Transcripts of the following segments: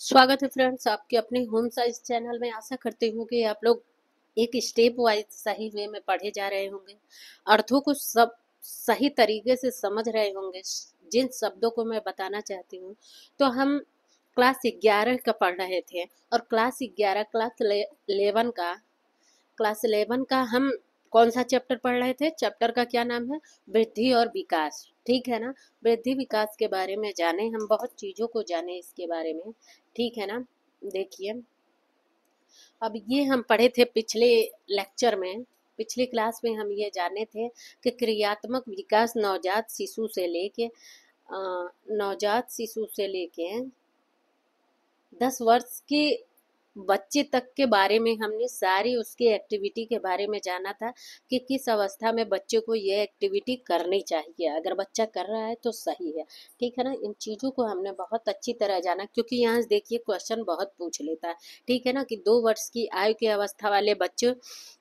स्वागत है फ्रेंड्स आपके अपने होम साइज चैनल में आशा करती हूँ कि आप लोग एक स्टेप वाइज सही वे में पढ़े जा रहे होंगे अर्थों को सब सही तरीके से समझ रहे होंगे जिन शब्दों को मैं बताना चाहती हूँ तो हम क्लास ग्यारह का पढ़ रहे थे और क्लास ग्यारह क्लास इलेवन का क्लास इलेवन का हम कौन सा चैप्टर पढ़ रहे थे चैप्टर का क्या नाम है वृद्धि और विकास ठीक है ना वृद्धि विकास के बारे में जाने हम बहुत चीज़ों को जाने इसके बारे में ठीक है ना देखिए अब ये हम पढ़े थे पिछले लेक्चर में पिछली क्लास में हम ये जाने थे कि क्रियात्मक विकास नवजात शिशु से लेके नवजात शिशु से लेके दस वर्ष की बच्चे तक के बारे में हमने सारी उसकी एक्टिविटी के बारे में जाना था कि किस अवस्था में बच्चे को ये एक्टिविटी करनी चाहिए अगर बच्चा कर रहा है तो सही है ठीक है ना इन चीज़ों को हमने बहुत अच्छी तरह जाना क्योंकि यहाँ देखिए क्वेश्चन बहुत पूछ लेता है ठीक है ना कि दो वर्ष की आयु की अवस्था वाले बच्चों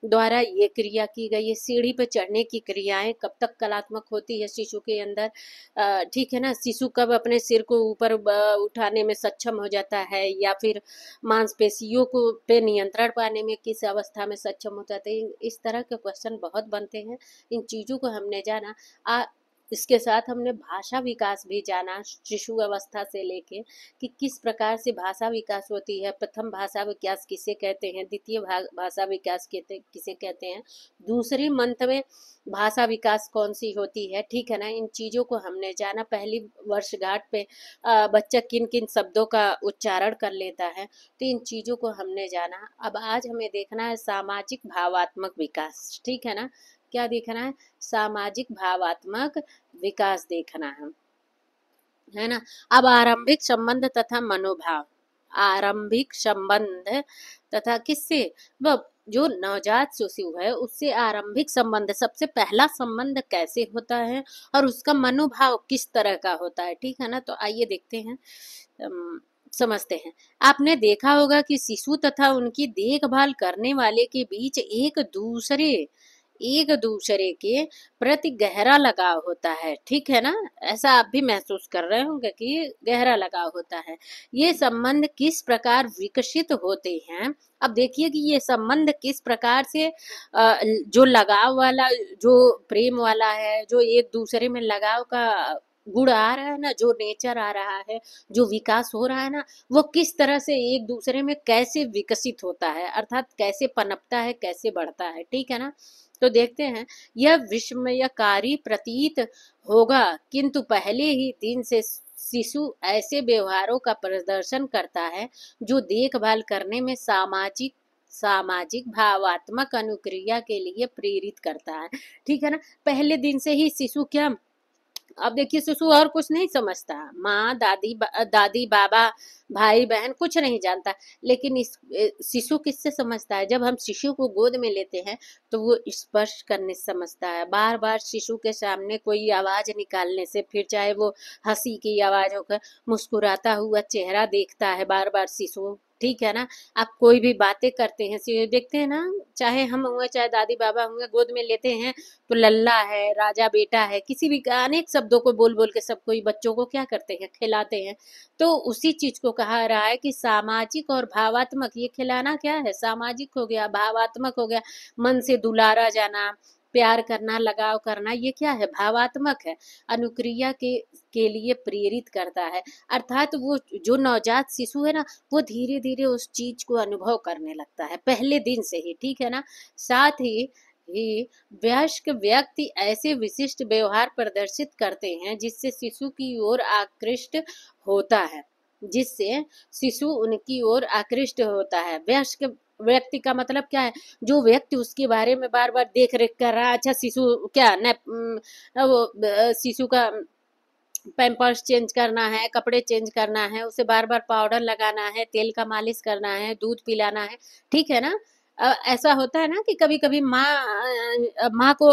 द्वारा ये क्रिया की गई है सीढ़ी पर चढ़ने की क्रियाएँ कब तक कलात्मक होती है शिशु के अंदर ठीक है ना शिशु कब अपने सिर को ऊपर उठाने में सक्षम हो जाता है या फिर मांसपेशी व्यक्तियों को पे नियंत्रण पाने में किस अवस्था में सक्षम हो जाते हैं तो इस तरह के क्वेश्चन बहुत बनते हैं इन चीज़ों को हमने जाना आ इसके साथ हमने भाषा विकास भी जाना शिशु अवस्था से लेके कि किस प्रकार से भाषा विकास होती है प्रथम भाषा विकास किसे कहते हैं द्वितीय भाषा विकास कहते किसे कहते हैं दूसरे मंथ में भाषा विकास कौन सी होती है ठीक है ना इन चीज़ों को हमने जाना पहली वर्षगांठ पे बच्चा किन किन शब्दों का उच्चारण कर लेता है तो इन चीज़ों को हमने जाना अब आज हमें देखना है सामाजिक भावात्मक विकास ठीक है ना क्या देखना है सामाजिक भावात्मक विकास देखना है है ना अब आरंभिक संबंध तथा मनोभाव आरंभिक संबंध तथा किससे जो नवजात शिशु है उससे आरंभिक संबंध सबसे पहला संबंध कैसे होता है और उसका मनोभाव किस तरह का होता है ठीक है ना तो आइए देखते हैं समझते हैं आपने देखा होगा कि शिशु तथा उनकी देखभाल करने वाले के बीच एक दूसरे एक दूसरे के प्रति गहरा लगाव होता है ठीक है ना ऐसा आप भी महसूस कर रहे होंगे कि गहरा लगाव होता है ये संबंध किस प्रकार विकसित होते हैं अब देखिए कि ये संबंध किस प्रकार से जो लगाव वाला जो प्रेम वाला है जो एक दूसरे में लगाव का गुण आ रहा है ना जो नेचर आ रहा है जो विकास हो रहा है ना वो किस तरह से एक दूसरे में कैसे विकसित होता है अर्थात कैसे पनपता है कैसे बढ़ता है ठीक है ना तो देखते हैं यह विस्मयकारी प्रतीत होगा किंतु पहले ही दिन से शिशु ऐसे व्यवहारों का प्रदर्शन करता है जो देखभाल करने में सामाजिक सामाजिक भावात्मक अनुक्रिया के लिए प्रेरित करता है ठीक है ना पहले दिन से ही शिशु क्या अब देखिए शिशु और कुछ नहीं समझता माँ दादी बा, दादी बाबा भाई बहन कुछ नहीं जानता लेकिन इस शिशु किससे समझता है जब हम शिशु को गोद में लेते हैं तो वो स्पर्श करने से समझता है बार बार शिशु के सामने कोई आवाज निकालने से फिर चाहे वो हंसी की आवाज होकर मुस्कुराता हुआ चेहरा देखता है बार बार शिशु ठीक है ना आप कोई भी बातें करते हैं देखते हैं ना चाहे हम होंगे चाहे दादी बाबा होंगे गोद में लेते हैं तो लल्ला है राजा बेटा है किसी भी अनेक शब्दों को बोल बोल के सब कोई बच्चों को क्या करते हैं खिलाते हैं तो उसी चीज को कहा रहा है कि सामाजिक और भावात्मक ये खिलाना क्या है सामाजिक हो गया भावात्मक हो गया मन से दुलारा जाना प्यार करना लगाव करना ये क्या है भावात्मक है अनुक्रिया के के लिए प्रेरित करता है अर्थात वो जो नवजात शिशु है ना वो धीरे धीरे उस चीज को अनुभव करने लगता है पहले दिन से ही ठीक है ना साथ ही ही वयस्क व्यक्ति ऐसे विशिष्ट व्यवहार प्रदर्शित करते हैं जिससे शिशु की ओर आकृष्ट होता है जिससे शिशु उनकी ओर आकृष्ट होता है वयस्क व्यक्ति का मतलब क्या है जो व्यक्ति उसके बारे में बार बार देख रेख कर रहा अच्छा शिशु क्या न वो शिशु का पैम्पर्स चेंज करना है कपड़े चेंज करना है उसे बार बार पाउडर लगाना है तेल का मालिश करना है दूध पिलाना है ठीक है ना ऐसा होता है ना कि कभी कभी माँ माँ को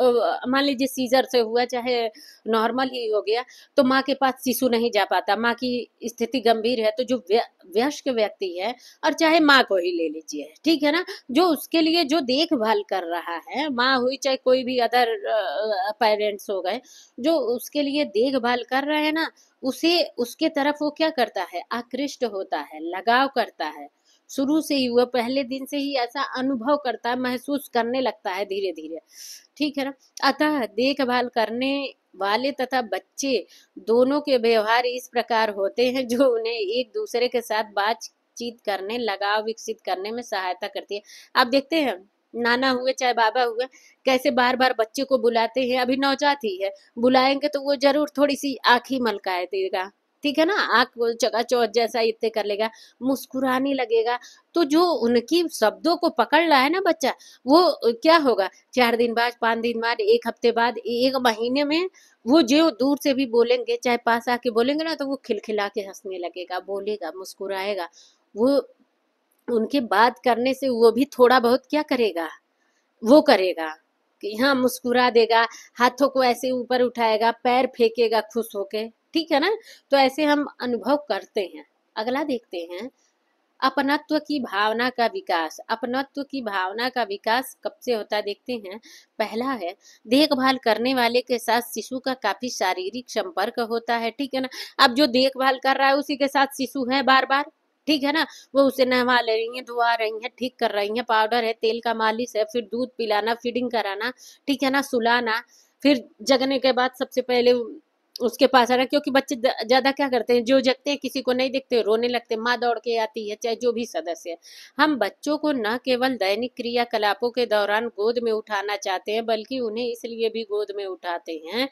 मान लीजिए सीजर से हुआ चाहे नॉर्मल ही हो गया तो माँ के पास शिशु नहीं जा पाता माँ की स्थिति गंभीर है तो जो व्यस्क व्यक्ति है और चाहे माँ को ही ले लीजिए ठीक है ना जो उसके लिए जो देखभाल कर रहा है माँ हुई चाहे कोई भी अदर पेरेंट्स हो गए जो उसके लिए देखभाल कर रहे हैं ना उसे उसके तरफ वो क्या करता है आकृष्ट होता है लगाव करता है शुरू से ही वह पहले दिन से ही ऐसा अनुभव करता है महसूस करने लगता है धीरे धीरे ठीक है ना अतः देखभाल करने वाले तथा बच्चे दोनों के व्यवहार इस प्रकार होते हैं जो उन्हें एक दूसरे के साथ बातचीत करने लगाव विकसित करने में सहायता करती है आप देखते हैं नाना हुए चाहे बाबा हुए कैसे बार बार बच्चे को बुलाते हैं अभी नवजात ही है बुलाएंगे तो वो जरूर थोड़ी सी आंखी ही मलकाए देगा ठीक है ना आंख चौथ जैसा इतने कर लेगा मुस्कुराने लगेगा तो जो उनकी शब्दों को पकड़ रहा है ना बच्चा वो क्या होगा चार दिन बाद पाँच दिन बाद एक हफ्ते बाद एक महीने में वो जो दूर से भी बोलेंगे चाहे पास आके बोलेंगे ना तो वो खिलखिला के हंसने लगेगा बोलेगा मुस्कुराएगा वो उनके बात करने से वो भी थोड़ा बहुत क्या करेगा वो करेगा कि हाँ मुस्कुरा देगा हाथों को ऐसे ऊपर उठाएगा पैर फेंकेगा खुश होके ठीक है ना तो ऐसे हम अनुभव करते हैं अगला देखते हैं अपनत्व की भावना का विकास अपनत्व की भावना का विकास कब से होता है देखते हैं पहला है देखभाल करने वाले के साथ शिशु का काफी शारीरिक संपर्क होता है ठीक है ना अब जो देखभाल कर रहा है उसी के साथ शिशु है बार बार ठीक है ना वो उसे नहवा ले रही है धुआ रही है ठीक कर रही है पाउडर है तेल का मालिश है फिर दूध पिलाना फीडिंग कराना ठीक है ना सुलाना फिर जगने के बाद सबसे पहले उसके पास आ रहा क्योंकि बच्चे ज़्यादा क्या करते हैं जो जगते हैं किसी को नहीं देखते रोने लगते माँ दौड़ के आती है चाहे जो भी सदस्य है हम बच्चों को न केवल दैनिक क्रियाकलापों के दौरान गोद में उठाना चाहते हैं बल्कि उन्हें इसलिए भी गोद में उठाते हैं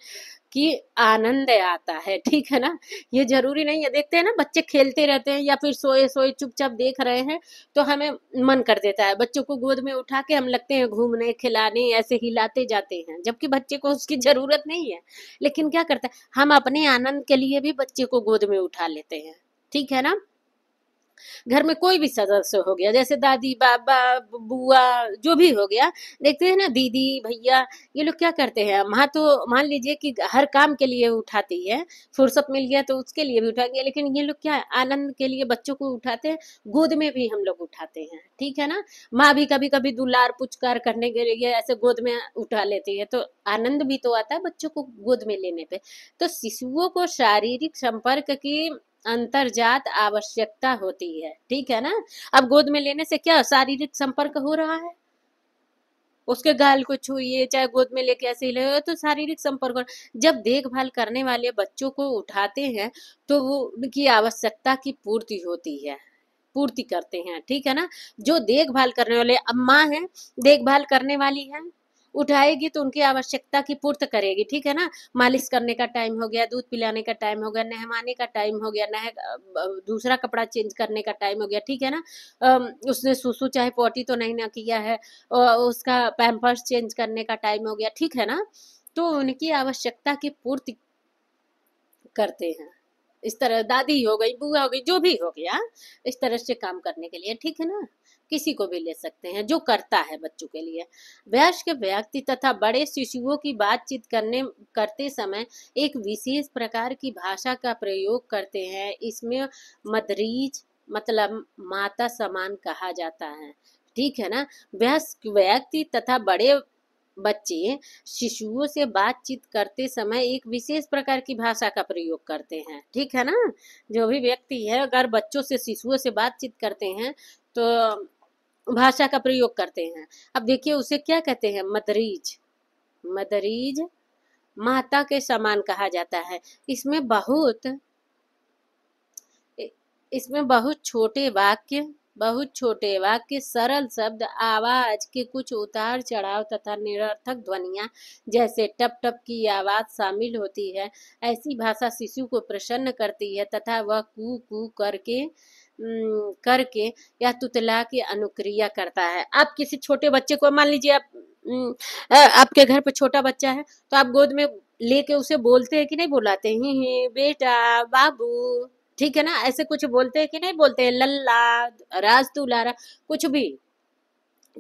कि आनंद आता है ठीक है ना ये जरूरी नहीं है देखते हैं ना बच्चे खेलते रहते हैं या फिर सोए सोए चुपचाप देख रहे हैं तो हमें मन कर देता है बच्चों को गोद में उठा के हम लगते हैं घूमने खिलाने ऐसे हिलाते जाते हैं जबकि बच्चे को उसकी जरूरत नहीं है लेकिन क्या करते हैं हम अपने आनंद के लिए भी बच्चे को गोद में उठा लेते हैं ठीक है ना घर में कोई भी सदस्य हो गया जैसे दादी बाबा बुआ जो भी हो गया देखते हैं ना दीदी भैया ये लोग क्या करते हैं माँ तो मान लीजिए कि हर काम के लिए उठाती है फुर्सत मिल गया तो उसके लिए भी उठाएंगे लेकिन ये लोग क्या आनंद के लिए बच्चों को उठाते हैं गोद में भी हम लोग उठाते हैं ठीक है ना माँ भी कभी कभी दुलार पुचकार करने के लिए ऐसे गोद में उठा लेती है तो आनंद भी तो आता है बच्चों को गोद में लेने पर तो शिशुओं को शारीरिक संपर्क की अंतरजात आवश्यकता होती है ठीक है ना अब गोद में लेने से क्या शारीरिक संपर्क हो रहा है उसके गाल को छूए चाहे गोद में लेके ऐसे ले तो शारीरिक संपर्क जब देखभाल करने वाले बच्चों को उठाते हैं तो वो उनकी आवश्यकता की पूर्ति होती है पूर्ति करते हैं ठीक है ना जो देखभाल करने वाले अम्मा है देखभाल करने वाली है उठाएगी तो उनकी आवश्यकता की पूर्त करेगी ठीक है ना मालिश करने का टाइम हो गया दूध पिलाने का टाइम हो गया नहवाने का टाइम हो गया नह दूसरा कपड़ा चेंज करने का टाइम हो गया ठीक है ना उसने सुसु चाहे पोटी तो नहीं ना किया है उसका पैम्पर्स चेंज करने का टाइम हो गया ठीक है ना तो उनकी आवश्यकता की पूर्ति करते हैं इस तरह दादी हो गई बुआ हो गई जो भी हो गया इस तरह से काम करने के लिए ठीक है ना किसी को भी ले सकते हैं जो करता है बच्चों के लिए वयस्क व्यक्ति तथा बड़े शिशुओं की बातचीत करने करते समय एक विशेष प्रकार की भाषा का प्रयोग करते हैं इसमें मदरीज मतलब माता समान कहा जाता है ठीक है ना वयस्क व्यक्ति तथा बड़े बच्चे शिशुओं से बातचीत करते समय एक विशेष प्रकार की भाषा का प्रयोग करते हैं ठीक है ना जो भी व्यक्ति है अगर बच्चों से शिशुओं से बातचीत करते हैं तो भाषा का प्रयोग करते हैं अब देखिए उसे क्या कहते हैं मदरीज मदरीज माता के समान कहा जाता है इसमें बहुत इसमें बहुत छोटे वाक्य बहुत छोटे वाक्य सरल शब्द आवाज के कुछ उतार चढ़ाव तथा निरर्थक ध्वनिया जैसे टप टप की आवाज शामिल होती है ऐसी भाषा शिशु को प्रसन्न करती है तथा वह कू कू करके करके यह तुतला की अनुक्रिया करता है आप किसी छोटे बच्चे को मान लीजिए आप आपके घर पर छोटा बच्चा है तो आप गोद में लेके उसे बोलते हैं कि नहीं बुलाते ही बेटा बाबू ठीक है ना ऐसे कुछ बोलते हैं कि नहीं बोलते हैं लल्ला राज लारा कुछ भी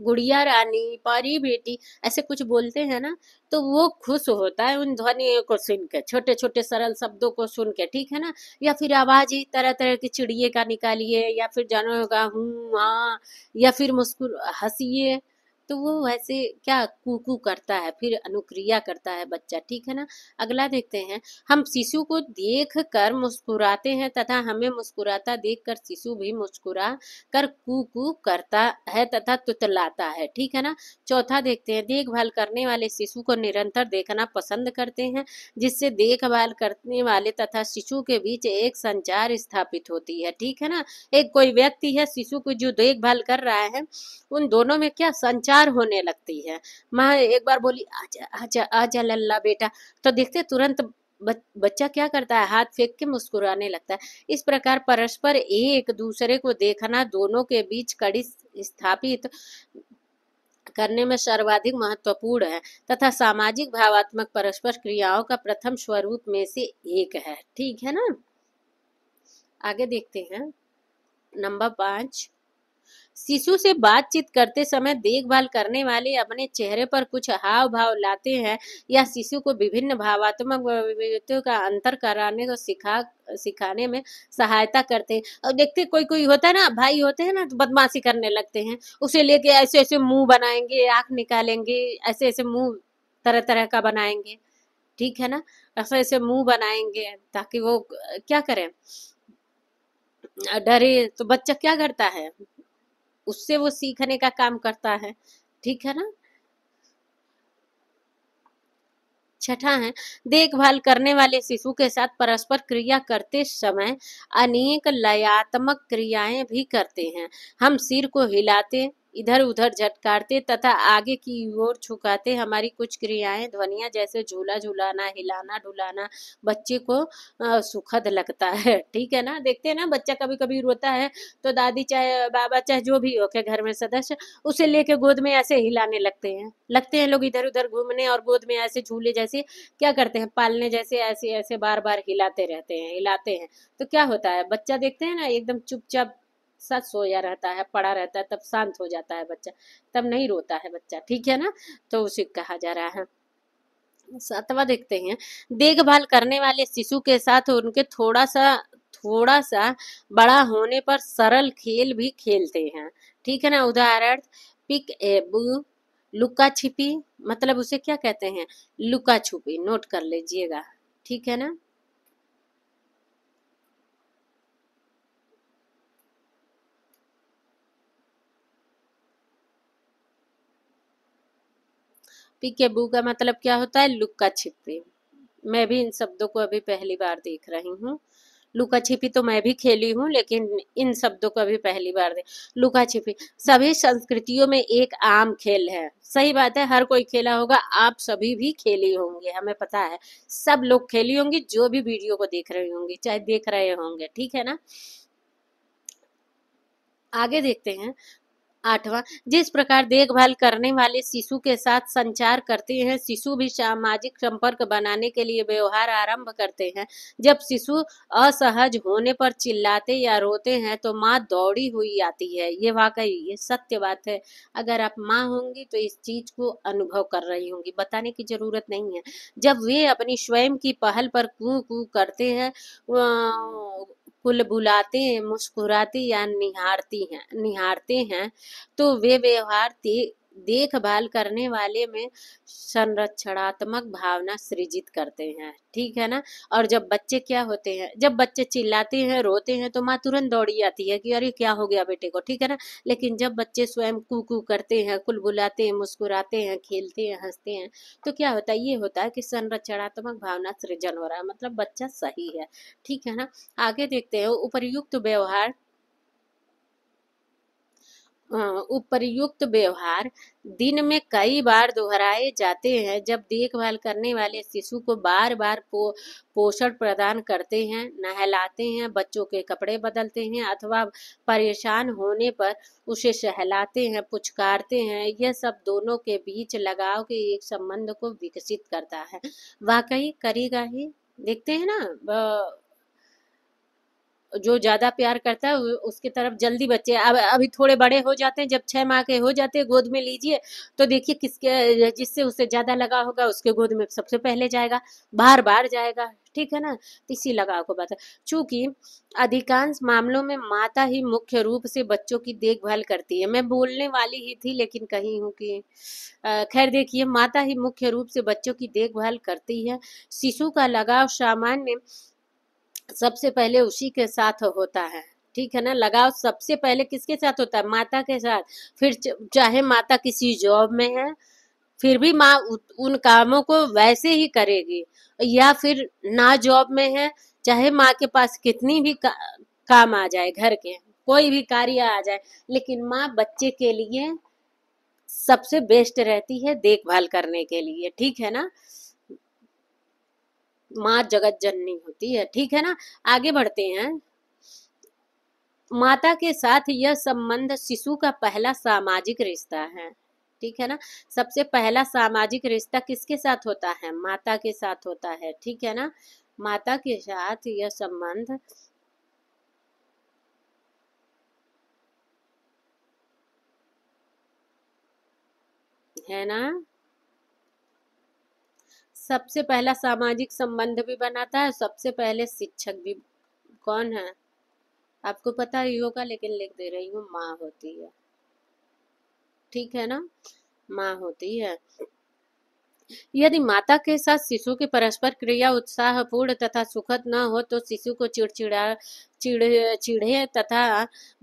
गुड़िया रानी पारी बेटी ऐसे कुछ बोलते हैं ना तो वो खुश होता है उन ध्वनियों को सुन के छोटे छोटे सरल शब्दों को सुन के ठीक है ना या फिर आवाज ही तरह तरह की चिड़िए का निकालिए या फिर जानवरों का हूँ हाँ या फिर मुस्कुर हसीिए तो वो वैसे क्या कुकु करता है फिर अनुक्रिया करता है बच्चा ठीक है ना अगला देखते हैं हम शिशु को देख कर मुस्कुराते हैं तथा हमें मुस्कुराता देख कर शिशु भी मुस्कुरा कर कूकू करता है तथा तुतलाता है ठीक है ना चौथा देखते हैं देखभाल करने वाले शिशु को निरंतर देखना पसंद करते हैं जिससे देखभाल करने वाले तथा शिशु के बीच एक संचार स्थापित होती है ठीक है ना एक कोई व्यक्ति है शिशु को जो देखभाल कर रहा है उन दोनों में क्या संचार प्यार होने लगती है माँ एक बार बोली आजा आजा आजा लल्ला बेटा तो देखते तुरंत बच्चा क्या करता है हाथ फेंक के मुस्कुराने लगता है इस प्रकार परस्पर एक दूसरे को देखना दोनों के बीच कड़ी स्थापित करने में सर्वाधिक महत्वपूर्ण है तथा सामाजिक भावात्मक परस्पर क्रियाओं का प्रथम स्वरूप में से एक है ठीक है ना आगे देखते हैं नंबर पांच शिशु से बातचीत करते समय देखभाल करने वाले अपने चेहरे पर कुछ हाव भाव लाते हैं या शिशु को विभिन्न भावात्मक का अंतर कराने को सिखा सिखाने में सहायता करते हैं और देखते कोई कोई होता है ना भाई होते हैं ना तो बदमाशी करने लगते हैं उसे लेके ऐसे ऐसे मुंह बनाएंगे आंख निकालेंगे ऐसे ऐसे मुंह तरह तरह का बनाएंगे ठीक है ना ऐसे ऐसे मुंह बनाएंगे ताकि वो क्या करें डरे तो बच्चा क्या करता है उससे वो सीखने का काम करता है ठीक है ना छठा है देखभाल करने वाले शिशु के साथ परस्पर क्रिया करते समय अनेक लयात्मक क्रियाएं भी करते हैं हम सिर को हिलाते इधर उधर झटकारते तथा आगे की ओर झुकाते हमारी कुछ क्रियाएं ध्वनियां जैसे झूला झूलाना हिलाना ढुलाना बच्चे को सुखद लगता है ठीक है ना देखते हैं ना बच्चा कभी कभी रोता है तो दादी चाहे बाबा चाहे जो भी हो के घर में सदस्य उसे लेके गोद में ऐसे हिलाने लगते हैं लगते हैं लोग इधर उधर घूमने और गोद में ऐसे झूले जैसे क्या करते हैं पालने जैसे ऐसे ऐसे बार बार हिलाते रहते हैं हिलाते हैं तो क्या होता है बच्चा देखते हैं ना एकदम चुपचाप साथ सोया रहता है पड़ा रहता है तब शांत हो जाता है बच्चा तब नहीं रोता है बच्चा ठीक है ना तो उसे कहा जा रहा है सातवा देखते हैं देखभाल करने वाले शिशु के साथ उनके थोड़ा सा थोड़ा सा बड़ा होने पर सरल खेल भी खेलते हैं ठीक है ना उदाहरण पिक एबू लुका छिपी मतलब उसे क्या कहते हैं लुका छुपी नोट कर लीजिएगा ठीक है ना के बू का मतलब क्या होता है लुक्का छिपी मैं भी इन शब्दों को अभी पहली बार देख रही हूँ लुका छिपी तो मैं भी खेली हूँ लेकिन इन शब्दों को अभी पहली बार दे लुका छिपी सभी संस्कृतियों में एक आम खेल है सही बात है हर कोई खेला होगा आप सभी भी खेली होंगे हमें पता है सब लोग खेली होंगी जो भी वीडियो को देख रही होंगी चाहे देख रहे होंगे ठीक है ना आगे देखते हैं आठवां जिस प्रकार देखभाल करने वाले शिशु के साथ संचार करते हैं शिशु भी सामाजिक संपर्क बनाने के लिए व्यवहार आरंभ करते हैं जब शिशु असहज होने पर चिल्लाते या रोते हैं तो माँ दौड़ी हुई आती है ये वाकई ये सत्य बात है अगर आप माँ होंगी तो इस चीज को अनुभव कर रही होंगी बताने की जरूरत नहीं है जब वे अपनी स्वयं की पहल पर कू कू करते हैं कुल बुलाते मुस्कुराती या निहारती हैं निहारते हैं तो वे व्यवहार देखभाल करने वाले में संरक्षणात्मक भावना सृजित करते हैं ठीक है ना और जब बच्चे क्या होते हैं जब बच्चे चिल्लाते हैं रोते हैं तो माँ तुरंत दौड़ी आती है कि अरे क्या हो गया बेटे को ठीक है ना लेकिन जब बच्चे स्वयं कुकू करते हैं कुल बुलाते हैं मुस्कुराते हैं खेलते हैं हंसते हैं तो क्या होता है ये होता है कि संरक्षणात्मक भावना सृजन हो रहा है मतलब बच्चा सही है ठीक है ना आगे देखते हैं उपरयुक्त व्यवहार उपर्युक्त व्यवहार दिन में कई बार दोहराए जाते हैं जब देखभाल करने वाले शिशु को बार बार पो, पोषण प्रदान करते हैं नहलाते हैं बच्चों के कपड़े बदलते हैं अथवा परेशान होने पर उसे सहलाते हैं पुचकारते हैं यह सब दोनों के बीच लगाव के एक संबंध को विकसित करता है वाकई करेगा ही देखते हैं ना जो ज़्यादा प्यार करता है उसके तरफ जल्दी बच्चे अब अभी थोड़े बड़े हो जाते हैं जब छह माह के हो जाते हैं गोद में लीजिए तो देखिए किसके जिससे उसे ज़्यादा लगा होगा उसके गोद में सबसे पहले जाएगा बार बार जाएगा ठीक है ना तो इसी लगाव को बात चूंकि अधिकांश मामलों में माता ही मुख्य रूप से बच्चों की देखभाल करती है मैं बोलने वाली ही थी लेकिन कहीं हूँ कि खैर देखिए माता ही मुख्य रूप से बच्चों की देखभाल करती है शिशु का लगाव सामान्य सबसे पहले उसी के साथ होता है ठीक है ना लगाव सबसे पहले किसके साथ होता है माता के साथ फिर चाहे माता किसी जॉब में है फिर भी माँ उन कामों को वैसे ही करेगी या फिर ना जॉब में है चाहे माँ के पास कितनी भी का, काम आ जाए घर के कोई भी कार्य आ जाए लेकिन माँ बच्चे के लिए सबसे बेस्ट रहती है देखभाल करने के लिए ठीक है ना माँ जगत जननी होती है ठीक है ना आगे बढ़ते हैं माता के साथ यह संबंध शिशु का पहला सामाजिक रिश्ता है ठीक है ना सबसे पहला सामाजिक रिश्ता किसके साथ होता है माता के साथ होता है ठीक है ना माता के साथ यह संबंध है ना सबसे पहला सामाजिक संबंध भी बनाता है सबसे पहले शिक्षक भी कौन है आपको पता ही होगा लेकिन लिख दे रही हूँ माँ होती है ठीक है ना माँ होती है यदि माता के साथ शिशु की परस्पर क्रिया उत्साहपूर्ण तथा सुखद न हो तो शिशु को चिड़चिड़ा चिड़े चिड़े तथा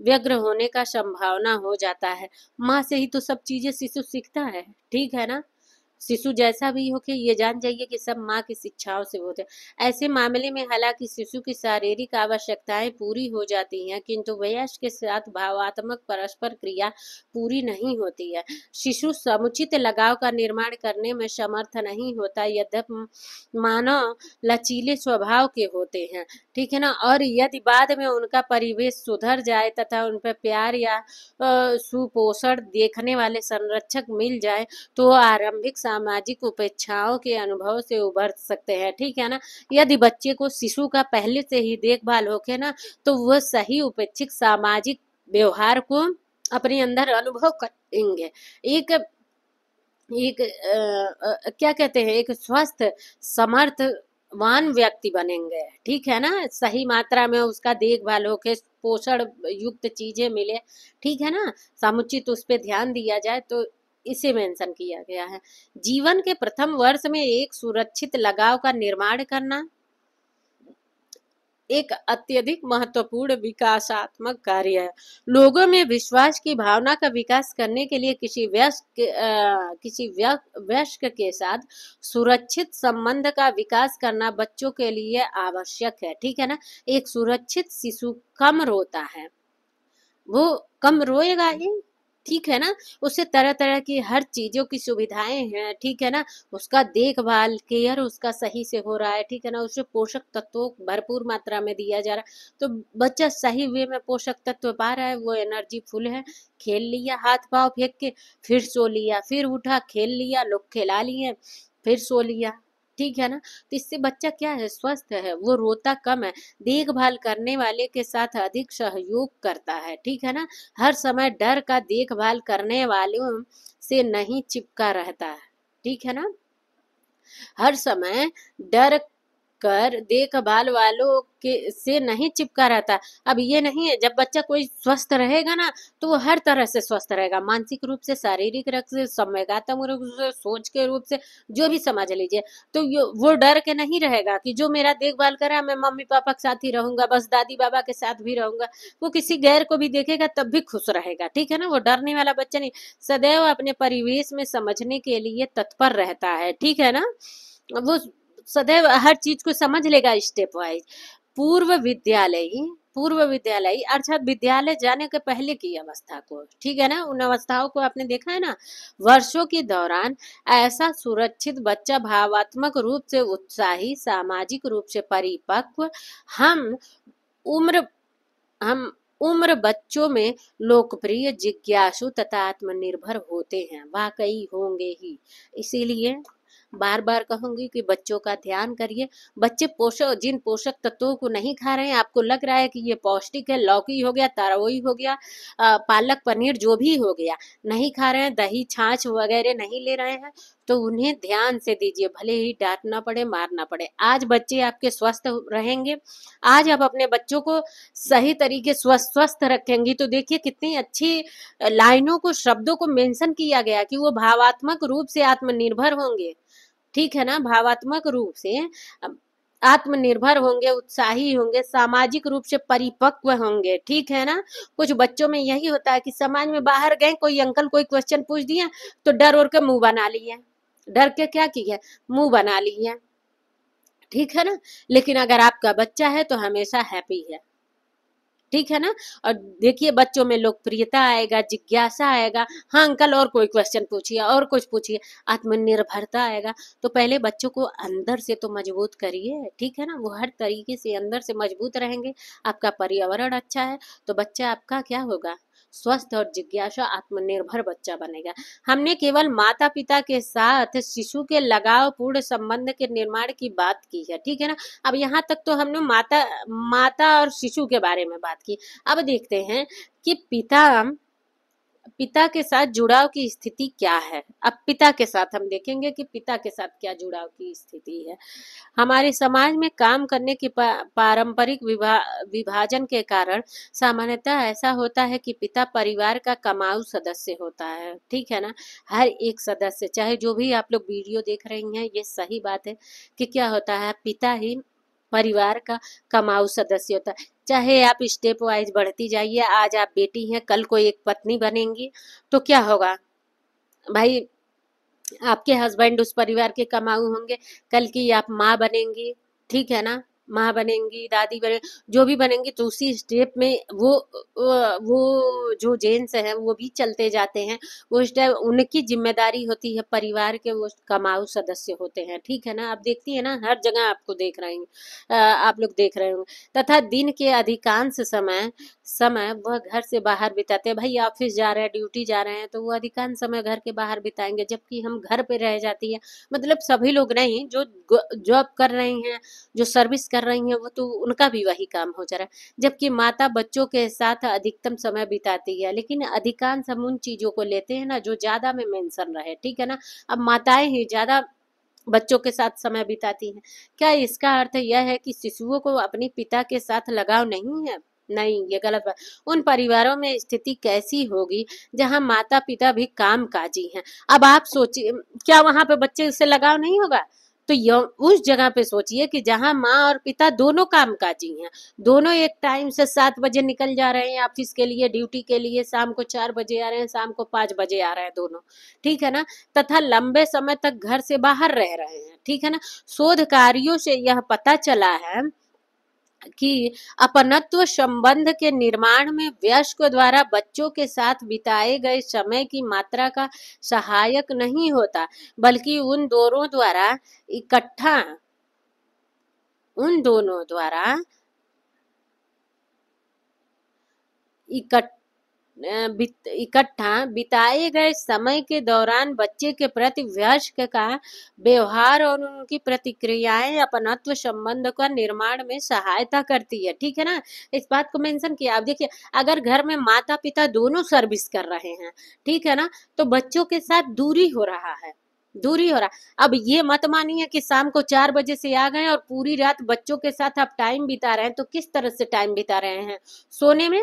व्यग्र होने का संभावना हो जाता है माँ से ही तो सब चीजें शिशु सीखता है ठीक है ना शिशु जैसा भी हो के ये जान जाइए कि सब माँ की शिक्षाओं से होते ऐसे मामले में हालांकि शिशु की शारीरिक आवश्यकताएं पूरी हो जाती हैं किंतु वयस्क के साथ भावात्मक परस्पर क्रिया पूरी नहीं होती है शिशु समुचित लगाव का निर्माण करने में समर्थ नहीं होता यद्यप मानव लचीले स्वभाव के होते हैं ठीक है ना और यदि बाद में उनका परिवेश सुधर जाए तथा उन पर प्यार या सुपोषण देखने वाले संरक्षक मिल जाए तो आरंभिक सामाजिक उपेक्षाओं के अनुभव से उभर सकते हैं ठीक है ना यदि बच्चे को शिशु का पहले से ही देखभाल होके ना तो वह सही उपेक्षित सामाजिक व्यवहार को अपने अंदर अनुभव करेंगे एक एक आ, आ, क्या कहते हैं एक स्वस्थ समर्थवान व्यक्ति बनेंगे ठीक है ना सही मात्रा में उसका देखभाल होके पोषण युक्त चीजें मिले ठीक है ना समुचित उस पर ध्यान दिया जाए तो इसे मेंशन किया गया है जीवन के प्रथम वर्ष में एक सुरक्षित लगाव का निर्माण करना एक अत्यधिक महत्वपूर्ण विकासात्मक कार्य है लोगों में विश्वास की भावना का विकास करने के लिए किसी व्यस्क किसी व्यस्क के साथ सुरक्षित संबंध का विकास करना बच्चों के लिए आवश्यक है ठीक है ना एक सुरक्षित शिशु कम रोता है वो कम रोएगा ही ठीक है ना उससे तरह तरह की हर चीज़ों की सुविधाएं हैं ठीक है ना उसका देखभाल केयर उसका सही से हो रहा है ठीक है ना उसे पोषक तत्वों भरपूर मात्रा में दिया जा रहा है तो बच्चा सही वे में पोषक तत्व पा रहा है वो एनर्जी फुल है खेल लिया हाथ पाव फेंक के फिर सो लिया फिर उठा खेल लिया लोग खिला लिए फिर सो लिया ठीक है ना तो इससे बच्चा क्या है स्वस्थ है वो रोता कम है देखभाल करने वाले के साथ अधिक सहयोग करता है ठीक है ना हर समय डर का देखभाल करने वालों से नहीं चिपका रहता है ठीक है ना हर समय डर कर देखभाल वालों के से नहीं चिपका रहता अब ये नहीं है जब बच्चा कोई स्वस्थ रहेगा ना तो वो हर तरह से स्वस्थ रहेगा मानसिक रूप से शारीरिक रूप से संवेगात्मक रूप से सोच के रूप से जो भी समझ लीजिए तो वो डर के नहीं रहेगा कि जो मेरा देखभाल करा मैं मम्मी पापा के साथ ही रहूंगा बस दादी बाबा के साथ भी रहूंगा वो किसी गैर को भी देखेगा तब भी खुश रहेगा ठीक है ना वो डरने वाला बच्चा नहीं सदैव अपने परिवेश में समझने के लिए तत्पर रहता है ठीक है ना वो सदैव हर चीज को समझ लेगा स्टेप वाइज पूर्व विद्यालय पूर्व विद्यालय अर्थात विद्यालय जाने के पहले की अवस्था को ठीक है ना उन अवस्थाओं को आपने देखा है ना वर्षों के दौरान ऐसा सुरक्षित बच्चा भावात्मक रूप से उत्साही सामाजिक रूप से परिपक्व हम उम्र हम उम्र बच्चों में लोकप्रिय जिज्ञासु तथा आत्मनिर्भर होते हैं वाकई होंगे ही इसीलिए बार बार कहूंगी कि बच्चों का ध्यान करिए बच्चे पोषक जिन पोषक तत्वों को नहीं खा रहे हैं आपको लग रहा है कि ये पौष्टिक है लौकी हो गया तारोई हो गया पालक पनीर जो भी हो गया नहीं खा रहे हैं दही छाछ वगैरह नहीं ले रहे हैं तो उन्हें ध्यान से दीजिए भले ही डांटना पड़े मारना पड़े आज बच्चे आपके स्वस्थ रहेंगे आज आप अपने बच्चों को सही तरीके स्वस्थ स्वस्थ रखेंगी तो देखिए कितनी अच्छी लाइनों को शब्दों को मेंशन किया गया कि वो भावात्मक रूप से आत्मनिर्भर होंगे ठीक है ना भावात्मक रूप से आत्मनिर्भर होंगे उत्साही होंगे सामाजिक रूप से परिपक्व होंगे ठीक है ना कुछ बच्चों में यही होता है कि समाज में बाहर गए कोई अंकल कोई क्वेश्चन पूछ दिया तो डर और के मुंह बना लिए डर के क्या किया मुंह बना लिया ठीक है ना लेकिन अगर आपका बच्चा है तो हमेशा हैप्पी है ठीक है ना और देखिए बच्चों में लोकप्रियता आएगा जिज्ञासा आएगा हाँ अंकल और कोई क्वेश्चन पूछिए और कुछ पूछिए आत्मनिर्भरता आएगा तो पहले बच्चों को अंदर से तो मजबूत करिए ठीक है ना वो हर तरीके से अंदर से मजबूत रहेंगे आपका पर्यावरण अच्छा है तो बच्चा आपका क्या होगा स्वस्थ और जिज्ञासा आत्मनिर्भर बच्चा बनेगा हमने केवल माता पिता के साथ शिशु के लगाव पूर्ण संबंध के निर्माण की बात की है ठीक है ना अब यहाँ तक तो हमने माता माता और शिशु के बारे में बात की अब देखते हैं कि पिता पिता के साथ जुड़ाव की स्थिति क्या है अब पिता के साथ हम देखेंगे कि पिता के साथ क्या जुड़ाव की स्थिति है हमारे समाज में काम करने की पारंपरिक विभा विभाजन के कारण सामान्यतः ऐसा होता है कि पिता परिवार का कमाऊ सदस्य होता है ठीक है ना हर एक सदस्य चाहे जो भी आप लोग वीडियो देख रही हैं ये सही बात है कि क्या होता है पिता ही परिवार का कमाऊ सदस्य होता है चाहे आप स्टेप वाइज बढ़ती जाइए आज आप बेटी हैं कल को एक पत्नी बनेंगी तो क्या होगा भाई आपके हस्बैंड उस परिवार के कमाऊ होंगे कल की आप माँ बनेंगी ठीक है ना माँ बनेंगी दादी बने जो भी बनेंगी तो उसी स्टेप में वो वो जो जेंट्स हैं वो भी चलते जाते हैं वो स्टेप उनकी जिम्मेदारी होती है परिवार के वो कमाऊ सदस्य होते हैं ठीक है ना आप देखती है ना हर जगह आपको देख रहे हैं आप लोग देख रहे होंगे तथा दिन के अधिकांश समय समय वह घर से बाहर बिताते हैं भाई ऑफिस जा रहे हैं ड्यूटी जा रहे हैं तो वो अधिकांश समय घर के बाहर बिताएंगे जबकि हम घर पे रह जाती है मतलब सभी लोग नहीं जो जॉब कर रहे हैं जो सर्विस कर रही हैं वो तो उनका भी वही काम हो जा रहा है जबकि माता बच्चों के साथ अधिकतम समय बिताती है लेकिन अधिकांश हम उन चीज़ों को लेते हैं ना जो ज़्यादा में मैंसन रहे ठीक है ना अब माताएं ही ज़्यादा बच्चों के साथ समय बिताती हैं क्या इसका अर्थ यह है कि शिशुओं को अपने पिता के साथ लगाव नहीं है नहीं ये गलत बात उन परिवारों में स्थिति कैसी होगी जहाँ माता पिता भी काम काजी हैं अब आप सोचिए क्या वहां पे बच्चे से लगाव नहीं होगा तो उस जगह पे सोचिए कि जहाँ माँ और पिता दोनों काम काजी हैं दोनों एक टाइम से सात बजे निकल जा रहे हैं ऑफिस के लिए ड्यूटी के लिए शाम को चार बजे आ रहे हैं शाम को पांच बजे आ रहे हैं दोनों ठीक है ना तथा लंबे समय तक घर से बाहर रह रहे हैं ठीक है ना शोध कार्यों से यह पता चला है कि अपनत्व संबंध के निर्माण में व्यस्क द्वारा बच्चों के साथ बिताए गए समय की मात्रा का सहायक नहीं होता बल्कि उन दोनों द्वारा इकट्ठा उन दोनों द्वारा इकट्ठा इकट्ठा बिताए गए समय के दौरान बच्चे के प्रति वयस्क का व्यवहार और उनकी प्रतिक्रियाएं अपनत्व संबंध का निर्माण में सहायता करती है ठीक है ना इस बात को मेंशन किया आप देखिए अगर घर में माता पिता दोनों सर्विस कर रहे हैं ठीक है ना तो बच्चों के साथ दूरी हो रहा है दूरी हो रहा अब ये मत मानिए कि शाम को चार बजे से आ गए और पूरी रात बच्चों के साथ आप टाइम बिता रहे हैं तो किस तरह से टाइम बिता रहे हैं सोने में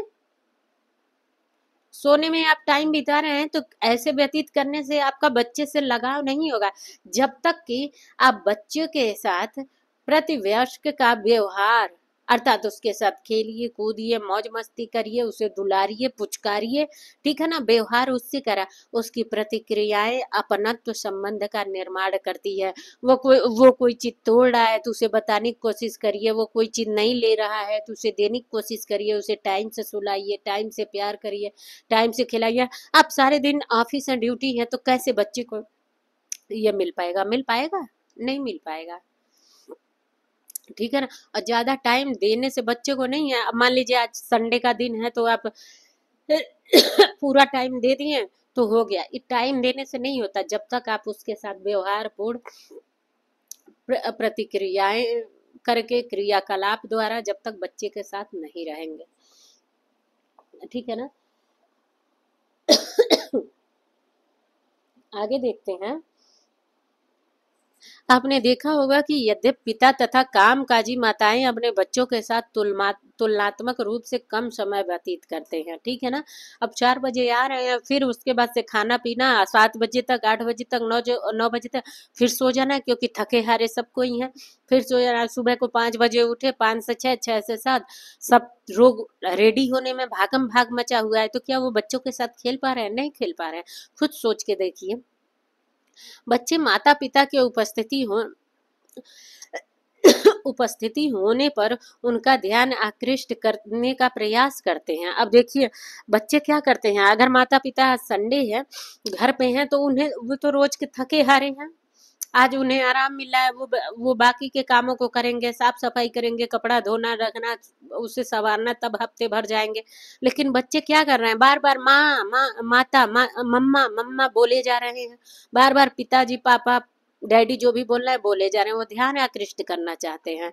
सोने में आप टाइम बिता रहे हैं तो ऐसे व्यतीत करने से आपका बच्चे से लगाव नहीं होगा जब तक कि आप बच्चे के साथ प्रतिवयस्क का व्यवहार अर्थात उसके साथ खेलिए कूदिए मौज मस्ती करिए उसे दुलारिए पुचकारिए ठीक है ना व्यवहार उससे करा उसकी प्रतिक्रियाएं अपनत्व संबंध का निर्माण करती है वो कोई वो कोई चीज तोड़ रहा है तो उसे बताने की कोशिश करिए वो कोई चीज नहीं ले रहा है तो उसे देने की कोशिश करिए उसे टाइम से सुलाइए टाइम से प्यार करिए टाइम से खिलाइए आप सारे दिन ऑफिस है ड्यूटी है तो कैसे बच्चे को ये मिल पाएगा मिल पाएगा नहीं मिल पाएगा ठीक है ना और ज़्यादा टाइम देने से बच्चे को नहीं है अब मान लीजिए आज संडे का दिन है तो आप पूरा टाइम दे दिए तो हो गया ये टाइम देने से नहीं होता जब तक आप उसके साथ व्यवहार पूर्ण प्रतिक्रियाएं करके क्रियाकलाप द्वारा जब तक बच्चे के साथ नहीं रहेंगे ठीक है ना आगे देखते हैं आपने देखा होगा कि यद्यप पिता तथा कामकाजी माताएं अपने बच्चों के साथ तुलनात्मक रूप से कम समय व्यतीत करते हैं ठीक है ना अब चार बजे आ रहे हैं फिर उसके बाद से खाना पीना सात बजे तक आठ बजे तक नौ नौ बजे तक फिर सो जाना क्योंकि थके हारे सब कोई है फिर सो जाना सुबह को पाँच बजे उठे पाँच से छः छः से सात सब रोग रेडी होने में भागम भाग मचा हुआ है तो क्या वो बच्चों के साथ खेल पा रहे हैं नहीं खेल पा रहे हैं खुद सोच के देखिए बच्चे माता पिता के उपस्थिति हो उपस्थिति होने पर उनका ध्यान आकृष्ट करने का प्रयास करते हैं अब देखिए बच्चे क्या करते हैं अगर माता पिता संडे है घर पे हैं तो उन्हें वो तो रोज के थके हारे हैं आज उन्हें आराम मिला है वो वो बाकी के कामों को करेंगे साफ सफाई करेंगे कपड़ा धोना रखना उसे संवारना तब हफ्ते भर जाएंगे लेकिन बच्चे क्या कर रहे हैं बार बार माँ माँ माता मा, मम्मा मम्मा बोले जा रहे हैं बार बार पिताजी पापा डैडी जो भी बोल रहे हैं बोले जा रहे हैं वो ध्यान आकृष्ट करना चाहते हैं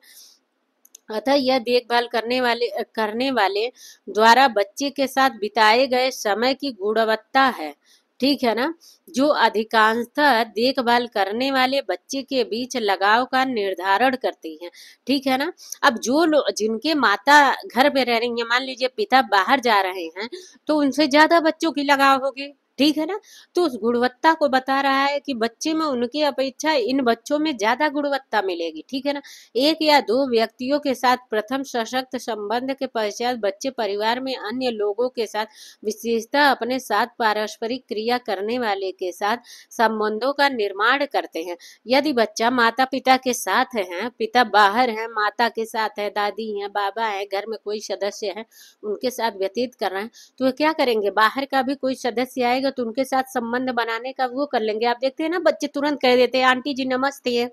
अतः यह देखभाल करने वाले करने वाले द्वारा बच्चे के साथ बिताए गए समय की गुणवत्ता है ठीक है ना जो अधिकांशतः देखभाल करने वाले बच्चे के बीच लगाव का निर्धारण करती हैं ठीक है ना अब जो लोग जिनके माता घर पे रह रही हैं मान लीजिए पिता बाहर जा रहे हैं तो उनसे ज्यादा बच्चों की लगाव होगी ठीक है ना तो उस गुणवत्ता को बता रहा है कि बच्चे में उनकी अपेक्षा इन बच्चों में ज्यादा गुणवत्ता मिलेगी ठीक है ना एक या दो व्यक्तियों के साथ प्रथम सशक्त संबंध के पश्चात बच्चे परिवार में अन्य लोगों के साथ विशेषता अपने साथ पारस्परिक क्रिया करने वाले के साथ संबंधों का निर्माण करते हैं यदि बच्चा माता पिता के साथ है पिता बाहर है माता के साथ है दादी है बाबा है घर में कोई सदस्य है उनके साथ व्यतीत कर रहे हैं तो क्या करेंगे बाहर का भी कोई सदस्य आएगा रहेगा तो उनके साथ संबंध बनाने का वो कर लेंगे आप देखते हैं ना बच्चे तुरंत कह देते हैं आंटी जी नमस्ते है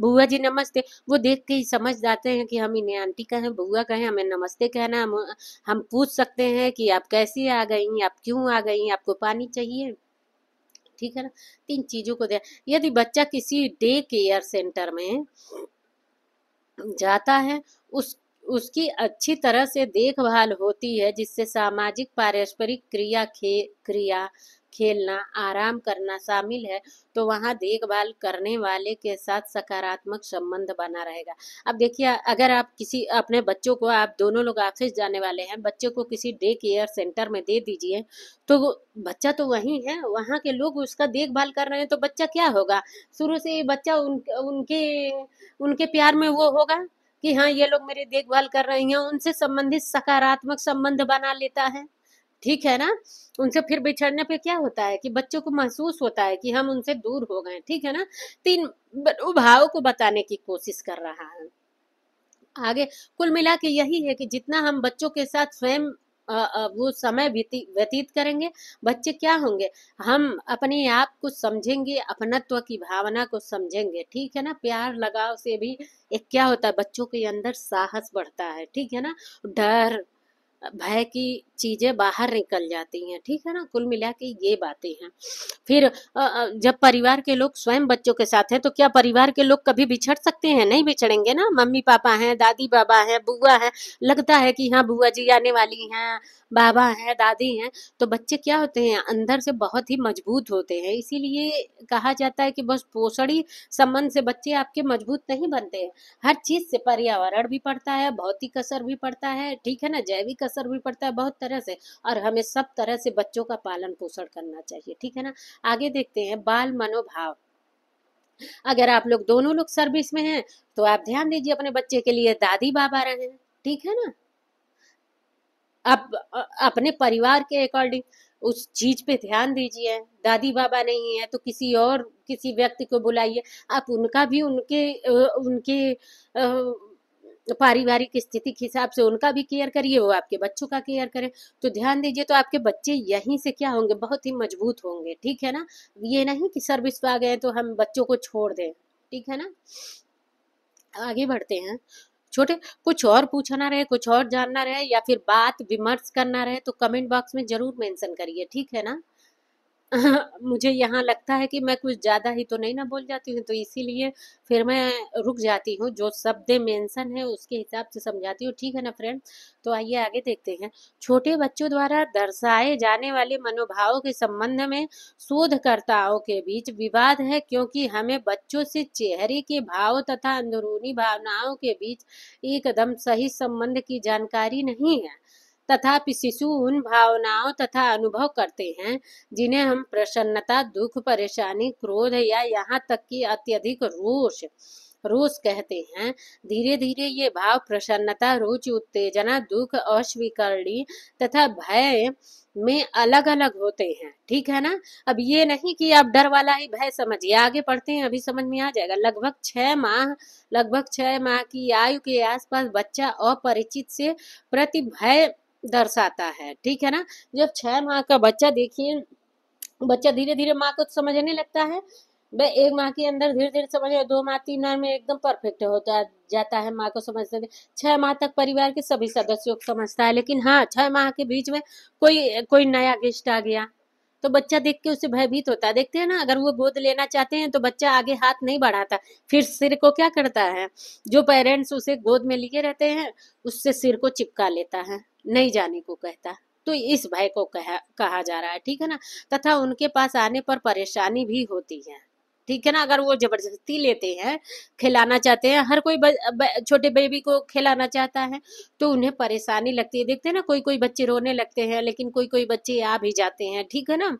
बुआ जी नमस्ते वो देख के ही समझ जाते हैं कि हम इन्हें आंटी कहें बुआ कहें हमें नमस्ते कहना हम हम पूछ सकते हैं कि आप कैसी आ गई आप क्यों आ गई आपको पानी चाहिए ठीक है ना तीन चीज़ों को दे यदि बच्चा किसी डे केयर सेंटर में जाता है उस उसकी अच्छी तरह से देखभाल होती है जिससे सामाजिक पारस्परिक क्रिया खे क्रिया खेलना आराम करना शामिल है तो वहाँ देखभाल करने वाले के साथ सकारात्मक संबंध बना रहेगा अब देखिए अगर आप किसी अपने बच्चों को आप दोनों लोग ऑफिस जाने वाले हैं बच्चों को किसी डे केयर सेंटर में दे दीजिए तो बच्चा तो वहीं है वहाँ के लोग उसका देखभाल कर रहे हैं तो बच्चा क्या होगा शुरू से बच्चा उन, उनके उनके प्यार में वो होगा कि हाँ ये लोग मेरी देखभाल कर रही हैं उनसे संबंधित सकारात्मक संबंध बना लेता है ठीक है ना उनसे फिर बिछड़ने पे क्या होता है कि बच्चों को महसूस होता है कि हम उनसे दूर हो गए ठीक है ना तीन भाव को बताने की कोशिश कर रहा है आगे कुल मिला के यही है कि जितना हम बच्चों के साथ स्वयं वो समय व्यतीत करेंगे बच्चे क्या होंगे हम अपने आप को समझेंगे अपनत्व की भावना को समझेंगे ठीक है ना प्यार लगाव से भी एक क्या होता है बच्चों के अंदर साहस बढ़ता है ठीक है ना डर भय की चीज़ें बाहर निकल जाती हैं ठीक है ना कुल मिला के ये बातें हैं फिर जब परिवार के लोग स्वयं बच्चों के साथ हैं तो क्या परिवार के लोग कभी बिछड़ सकते हैं नहीं बिछड़ेंगे ना मम्मी पापा हैं दादी बाबा हैं बुआ हैं लगता है कि हाँ बुआ जी आने वाली हैं बाबा हैं दादी हैं तो बच्चे क्या होते हैं अंदर से बहुत ही मजबूत होते हैं इसीलिए कहा जाता है कि बस पोषणी संबंध से बच्चे आपके मजबूत नहीं बनते हैं हर चीज़ से पर्यावरण भी पड़ता है भौतिक असर भी पड़ता है ठीक है ना जैविक असर भी पड़ता है बहुत तरह से और हमें सब तरह से बच्चों का पालन पोषण करना चाहिए ठीक है ना आगे देखते हैं बाल मनोभाव अगर आप लोग दोनों लोग सर्विस में हैं तो आप ध्यान दीजिए अपने बच्चे के लिए दादी बाबा रहे ठीक है ना आप अपने परिवार के अकॉर्डिंग उस चीज पे ध्यान दीजिए दादी बाबा नहीं है तो किसी और किसी व्यक्ति को बुलाइए आप उनका भी उनके उनके पारिवारिक स्थिति के हिसाब से उनका भी केयर करिए वो आपके बच्चों का केयर करें तो ध्यान दीजिए तो आपके बच्चे यहीं से क्या होंगे बहुत ही मजबूत होंगे ठीक है ना ये नहीं कि सर्विस पे आ गए तो हम बच्चों को छोड़ दें ठीक है ना आगे बढ़ते हैं छोटे कुछ और पूछना रहे कुछ और जानना रहे या फिर बात विमर्श करना रहे तो कमेंट बॉक्स में जरूर मेंशन करिए ठीक है ना मुझे यहाँ लगता है कि मैं कुछ ज़्यादा ही तो नहीं ना बोल जाती हूँ तो इसीलिए फिर मैं रुक जाती हूँ जो शब्द मेंशन है उसके हिसाब से समझाती हूँ ठीक है ना फ्रेंड तो आइए आगे देखते हैं छोटे बच्चों द्वारा दर्शाए जाने वाले मनोभाव के संबंध में शोधकर्ताओं के बीच विवाद है क्योंकि हमें बच्चों से चेहरे के भाव तथा अंदरूनी भावनाओं के बीच एकदम सही संबंध की जानकारी नहीं है तथापि शिशु उन भावनाओं तथा अनुभव करते हैं जिन्हें हम प्रसन्नता दुख परेशानी क्रोध या यहाँ तक कि अत्यधिक रोष रोष कहते हैं धीरे धीरे ये भाव प्रसन्नता रुचि उत्तेजना दुख अस्वीकरणी तथा भय में अलग अलग होते हैं ठीक है ना अब ये नहीं कि आप डर वाला ही भय समझिए आगे पढ़ते हैं अभी समझ में आ जाएगा लगभग छह माह लगभग छह माह की आयु के आसपास बच्चा अपरिचित से प्रति भय दर्शाता है ठीक है ना जब छह माह का बच्चा देखिए बच्चा धीरे धीरे माँ को समझने लगता है वह एक माह के अंदर धीरे धीरे समझ दो माह तीन माह में एकदम परफेक्ट होता जाता है माँ को समझ छह माह तक परिवार के सभी सदस्यों को समझता है लेकिन हाँ छह माह के बीच में कोई कोई नया गेस्ट आ गया तो बच्चा देख के उसे भयभीत होता है देखते हैं ना अगर वो गोद लेना चाहते हैं तो बच्चा आगे हाथ नहीं बढ़ाता फिर सिर को क्या करता है जो पेरेंट्स उसे गोद में लिए रहते हैं उससे सिर को चिपका लेता है नहीं जाने को कहता तो इस भय को कहा कहा जा रहा है ठीक है ना तथा उनके पास आने पर परेशानी भी होती है ठीक है ना अगर वो जबरदस्ती लेते हैं खिलाना चाहते हैं हर कोई छोटे बेबी को खिलाना चाहता है तो उन्हें परेशानी लगती है देखते हैं ना कोई कोई बच्चे रोने लगते हैं लेकिन कोई कोई बच्चे आ भी जाते हैं ठीक है ना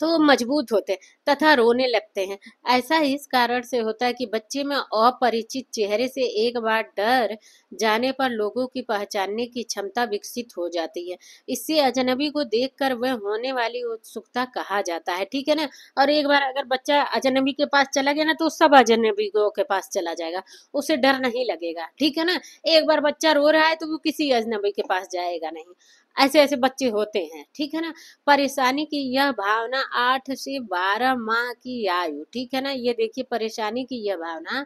तो मजबूत होते हैं तथा रोने लगते हैं ऐसा इस कारण से होता है कि बच्चे में अपरिचित चेहरे से एक बार डर जाने पर लोगों की पहचानने की क्षमता विकसित हो जाती है इससे अजनबी को देखकर वह होने वाली उत्सुकता कहा जाता है ठीक है ना और एक बार अगर बच्चा अजनबी के पास चला गया ना तो सब अजनबी के पास चला जाएगा उसे डर नहीं लगेगा ठीक है ना एक बार बच्चा रो रहा है तो वो किसी अजनबी के पास जाएगा नहीं ऐसे ऐसे बच्चे होते हैं ठीक है ना परेशानी की यह भावना आठ से बारह माह की आयु ठीक है ना ये देखिए परेशानी की यह भावना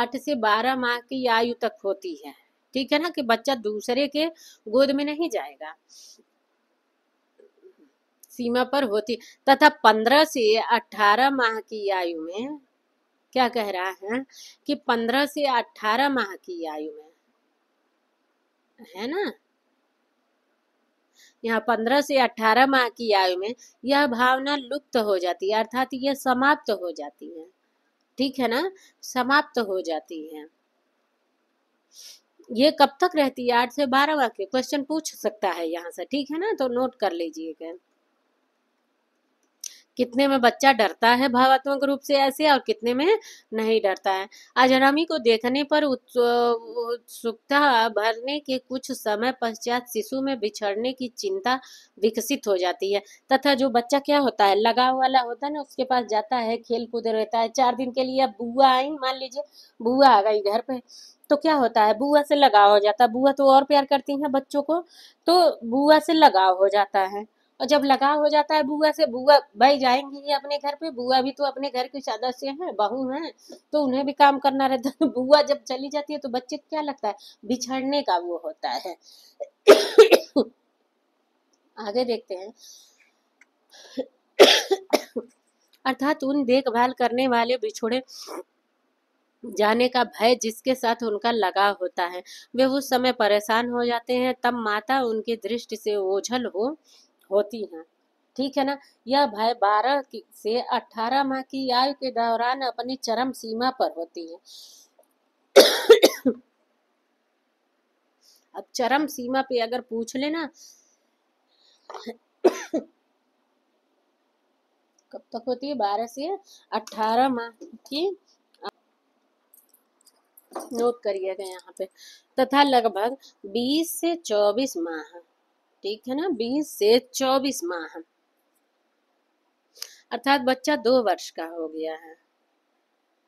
आठ से बारह माह की आयु तक होती है ठीक है ना कि बच्चा दूसरे के गोद में नहीं जाएगा सीमा पर होती तथा पंद्रह से अठारह माह की आयु में क्या कह रहा है कि पंद्रह से अठारह माह की आयु में है ना यहाँ पंद्रह से अठारह माह की आयु में यह भावना लुप्त हो जाती है अर्थात यह समाप्त हो जाती है ठीक है ना समाप्त हो जाती है ये कब तक रहती है आठ से बारह वाक्य क्वेश्चन पूछ सकता है यहाँ से ठीक है ना तो नोट कर लीजिएगा कितने में बच्चा डरता है भावात्मक रूप से ऐसे और कितने में नहीं डरता है अजरामी को देखने पर उत्सुकता भरने के कुछ समय पश्चात शिशु में बिछड़ने की चिंता विकसित हो जाती है तथा जो बच्चा क्या होता है लगाव वाला होता है ना उसके पास जाता है खेल कूद रहता है चार दिन के लिए अब बुआ आई मान लीजिए बुआ आ गई घर पे तो क्या होता है बुआ से लगाव हो जाता है बुआ तो और प्यार करती है बच्चों को तो बुआ से लगाव हो जाता है और जब लगाव हो जाता है बुआ से बुआ भाई जाएंगी ही अपने घर पे बुआ भी तो अपने घर के सदस्य हैं बहू हैं तो उन्हें भी काम करना रहता है बुआ जब चली जाती है तो बच्चे को क्या लगता है बिछड़ने का वो होता है आगे देखते हैं अर्थात उन देखभाल करने वाले बिछोड़े जाने का भय जिसके साथ उनका लगाव होता है वे उस समय परेशान हो जाते हैं तब माता उनकी दृष्टि से ओझल हो होती हैं ठीक है ना यह भय बारह से अठारह माह की आयु के दौरान अपनी चरम सीमा पर होती है अब चरम सीमा पे अगर पूछ लेना कब तक होती है बारह से अठारह माह की नोट करिएगा यहाँ पे तथा लगभग बीस से चौबीस माह ठीक है ना बीस से चौबीस माह अर्थात बच्चा दो वर्ष का हो गया है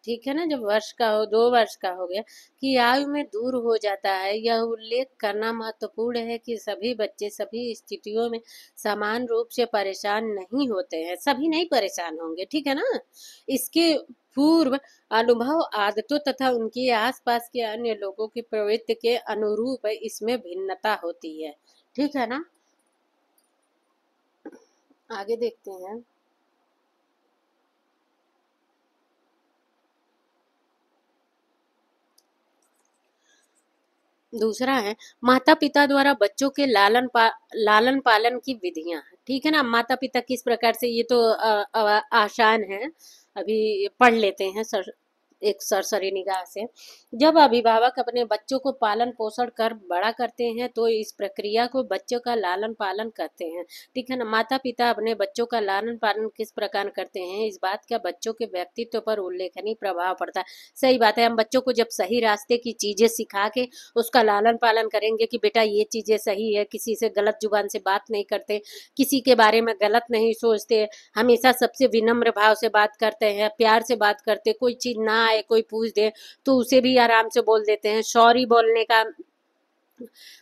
ठीक है ना जब वर्ष का हो दो वर्ष का हो गया कि आयु में दूर हो जाता है यह उल्लेख करना महत्वपूर्ण है कि सभी बच्चे सभी स्थितियों में समान रूप से परेशान नहीं होते हैं सभी नहीं परेशान होंगे ठीक है ना इसके पूर्व अनुभव आदतों तथा उनके आसपास के अन्य लोगों की प्रवृत्ति के अनुरूप इसमें भिन्नता होती है ठीक है ना आगे देखते हैं दूसरा है माता पिता द्वारा बच्चों के लालन पा, लालन पालन की विधियां ठीक है ना माता पिता किस प्रकार से ये तो आसान है अभी पढ़ लेते हैं सर एक सरसरी निगाह से जब अभिभावक अपने बच्चों को पालन पोषण कर बड़ा करते हैं तो इस प्रक्रिया को बच्चों का लालन पालन करते हैं ठीक है ना माता पिता अपने बच्चों का लालन पालन किस प्रकार करते हैं इस बात का बच्चों के व्यक्तित्व पर उल्लेखनीय प्रभाव पड़ता है सही बात है हम बच्चों को जब सही रास्ते की चीज़ें सिखा के उसका लालन पालन करेंगे कि बेटा ये चीज़ें सही है किसी से गलत जुबान से बात नहीं करते किसी के बारे में गलत नहीं सोचते हमेशा सबसे विनम्र भाव से बात करते हैं प्यार से बात करते कोई चीज़ ना आए कोई पूछ दे तो उसे भी आराम से बोल देते हैं सॉरी बोलने का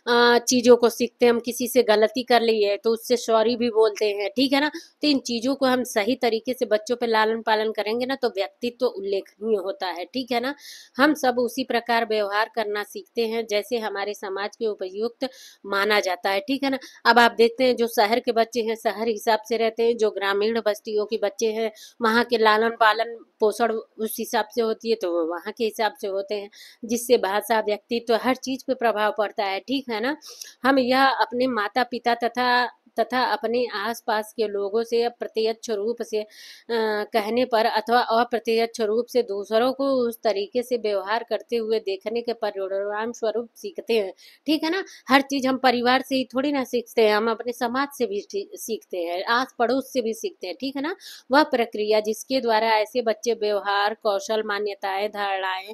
चीज़ों को सीखते हैं हम किसी से गलती कर ली है तो उससे सॉरी भी बोलते हैं ठीक है ना तो इन चीज़ों को हम सही तरीके से बच्चों पे लालन पालन करेंगे ना तो व्यक्तित्व तो उल्लेखनीय होता है ठीक है ना हम सब उसी प्रकार व्यवहार करना सीखते हैं जैसे हमारे समाज के उपयुक्त माना जाता है ठीक है ना अब आप देखते हैं जो शहर के बच्चे हैं शहर हिसाब से रहते हैं जो ग्रामीण बस्तियों के बच्चे हैं वहाँ के लालन पालन पोषण उस हिसाब से होती है तो वहाँ के हिसाब से होते हैं जिससे भाषा व्यक्तित्व हर चीज़ पे प्रभाव पड़ता है सकता है ठीक है ना हम यह अपने माता पिता तथा तथा अपने आसपास के लोगों से प्रत्यक्ष रूप से आ, कहने पर अथवा अप्रत्यक्ष रूप से दूसरों को उस तरीके से व्यवहार करते हुए देखने के परिणाम स्वरूप सीखते हैं ठीक है ना हर चीज हम परिवार से ही थोड़ी ना सीखते हैं हम अपने समाज से भी सीखते हैं आस पड़ोस से भी सीखते हैं ठीक है ना वह प्रक्रिया जिसके द्वारा ऐसे बच्चे व्यवहार कौशल मान्यताएं धारणाएं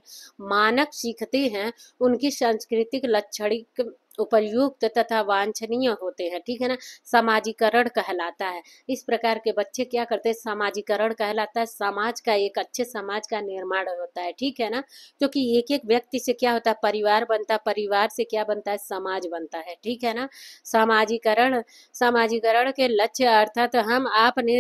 मानक सीखते हैं उनकी सांस्कृतिक लक्षणिक उपयुक्त तथा वांछनीय होते हैं ठीक है ना समाजीकरण कहलाता है इस प्रकार के बच्चे क्या करते हैं समाजीकरण कहलाता है समाज का एक अच्छे समाज का निर्माण होता है ठीक है ना क्योंकि तो एक एक व्यक्ति से क्या होता है परिवार बनता परिवार से क्या बनता है समाज बनता है ठीक है ना समाजीकरण समाजीकरण के लक्ष्य अर्थात हम आपने